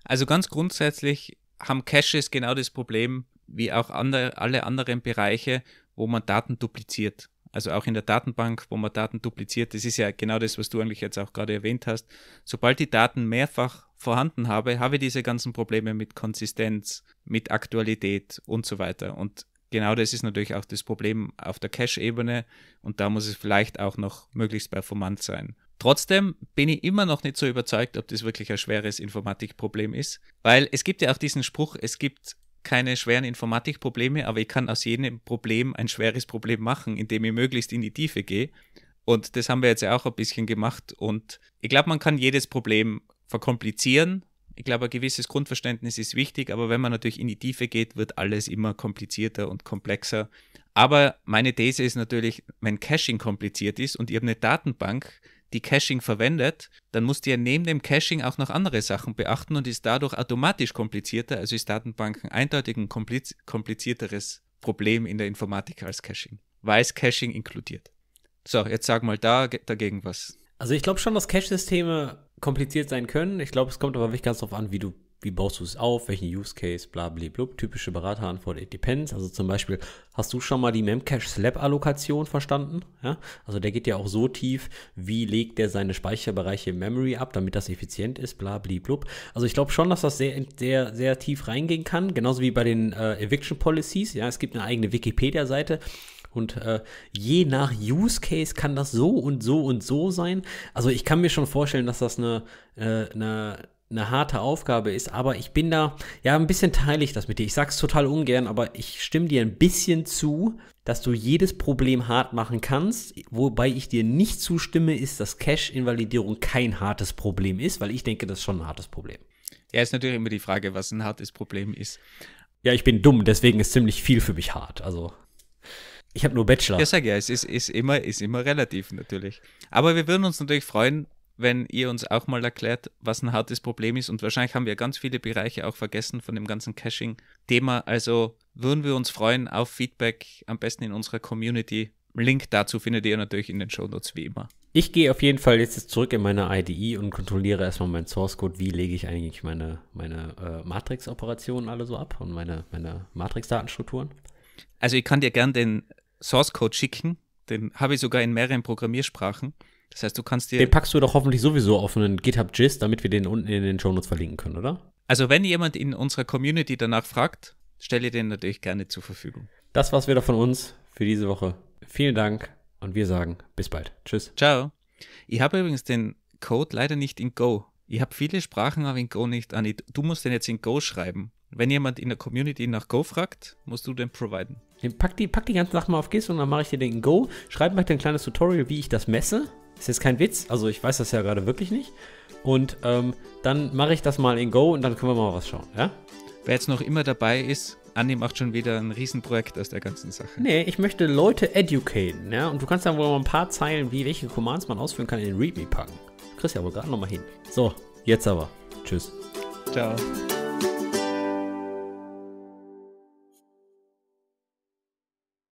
Also ganz grundsätzlich haben Caches genau das Problem, wie auch andere, alle anderen Bereiche, wo man Daten dupliziert. Also auch in der Datenbank, wo man Daten dupliziert, das ist ja genau das, was du eigentlich jetzt auch gerade erwähnt hast. Sobald die Daten mehrfach vorhanden habe, habe ich diese ganzen Probleme mit Konsistenz, mit Aktualität und so weiter. Und genau das ist natürlich auch das Problem auf der Cache-Ebene und da muss es vielleicht auch noch möglichst performant sein. Trotzdem bin ich immer noch nicht so überzeugt, ob das wirklich ein schweres Informatikproblem ist, weil es gibt ja auch diesen Spruch, es gibt keine schweren Informatikprobleme, aber ich kann aus jedem Problem ein schweres Problem machen, indem ich möglichst in die Tiefe gehe. Und das haben wir jetzt ja auch ein bisschen gemacht. Und ich glaube, man kann jedes Problem verkomplizieren. Ich glaube, ein gewisses Grundverständnis ist wichtig, aber wenn man natürlich in die Tiefe geht, wird alles immer komplizierter und komplexer. Aber meine These ist natürlich, wenn Caching kompliziert ist und ihr habt eine Datenbank, die Caching verwendet, dann musst du ja neben dem Caching auch noch andere Sachen beachten und ist dadurch automatisch komplizierter. Also ist Datenbanken eindeutig ein kompliz komplizierteres Problem in der Informatik als Caching, weil es Caching inkludiert. So, jetzt sag mal da, dagegen was. Also ich glaube schon, dass Cache-Systeme kompliziert sein können. Ich glaube, es kommt aber wirklich ganz darauf an, wie du wie baust du es auf, welchen Use Case, bla, bla, bla. Typische Beraterantwort, it depends. Also zum Beispiel, hast du schon mal die Memcache Slab Allokation verstanden? Ja? Also der geht ja auch so tief, wie legt der seine Speicherbereiche im Memory ab, damit das effizient ist, bla, bla, bla. Also ich glaube schon, dass das sehr, sehr, sehr tief reingehen kann. Genauso wie bei den äh, Eviction Policies. Ja, es gibt eine eigene Wikipedia-Seite. Und äh, je nach Use Case kann das so und so und so sein. Also ich kann mir schon vorstellen, dass das eine, äh, eine eine harte Aufgabe ist, aber ich bin da, ja, ein bisschen teile ich das mit dir. Ich sag's total ungern, aber ich stimme dir ein bisschen zu, dass du jedes Problem hart machen kannst. Wobei ich dir nicht zustimme, ist, dass Cash-Invalidierung kein hartes Problem ist, weil ich denke, das ist schon ein hartes Problem. Ja, ist natürlich immer die Frage, was ein hartes Problem ist. Ja, ich bin dumm, deswegen ist ziemlich viel für mich hart. Also. Ich habe nur Bachelor. Ja, sag ja, es ist, ist, immer, ist immer relativ natürlich. Aber wir würden uns natürlich freuen, wenn ihr uns auch mal erklärt, was ein hartes Problem ist. Und wahrscheinlich haben wir ganz viele Bereiche auch vergessen von dem ganzen Caching-Thema. Also würden wir uns freuen auf Feedback, am besten in unserer Community. Link dazu findet ihr natürlich in den Show Notes wie immer. Ich gehe auf jeden Fall jetzt zurück in meine IDE und kontrolliere erstmal meinen Source Code, wie lege ich eigentlich meine, meine äh, Matrix-Operationen alle so ab und meine, meine Matrix-Datenstrukturen. Also ich kann dir gern den Source Code schicken, den habe ich sogar in mehreren Programmiersprachen. Das heißt, du kannst dir. Den packst du doch hoffentlich sowieso auf einen GitHub GIS, damit wir den unten in den Shownotes verlinken können, oder? Also, wenn jemand in unserer Community danach fragt, stelle ich den natürlich gerne zur Verfügung. Das war's wieder von uns für diese Woche. Vielen Dank und wir sagen bis bald. Tschüss. Ciao. Ich habe übrigens den Code leider nicht in Go. Ich habe viele Sprachen, aber in Go nicht. an. du musst den jetzt in Go schreiben. Wenn jemand in der Community nach Go fragt, musst du den providen. Pack die, pack die ganzen Sachen mal auf GIS und dann mache ich dir den in Go. Schreib mal ein kleines Tutorial, wie ich das messe. Ist jetzt kein Witz, also ich weiß das ja gerade wirklich nicht. Und ähm, dann mache ich das mal in Go und dann können wir mal was schauen, ja? Wer jetzt noch immer dabei ist, Anni macht schon wieder ein Riesenprojekt aus der ganzen Sache. Nee, ich möchte Leute educaten, ja? Und du kannst dann wohl mal ein paar Zeilen, wie welche Commands man ausführen kann, in den README packen. Kriegst ja wohl gerade nochmal hin. So, jetzt aber. Tschüss. Ciao.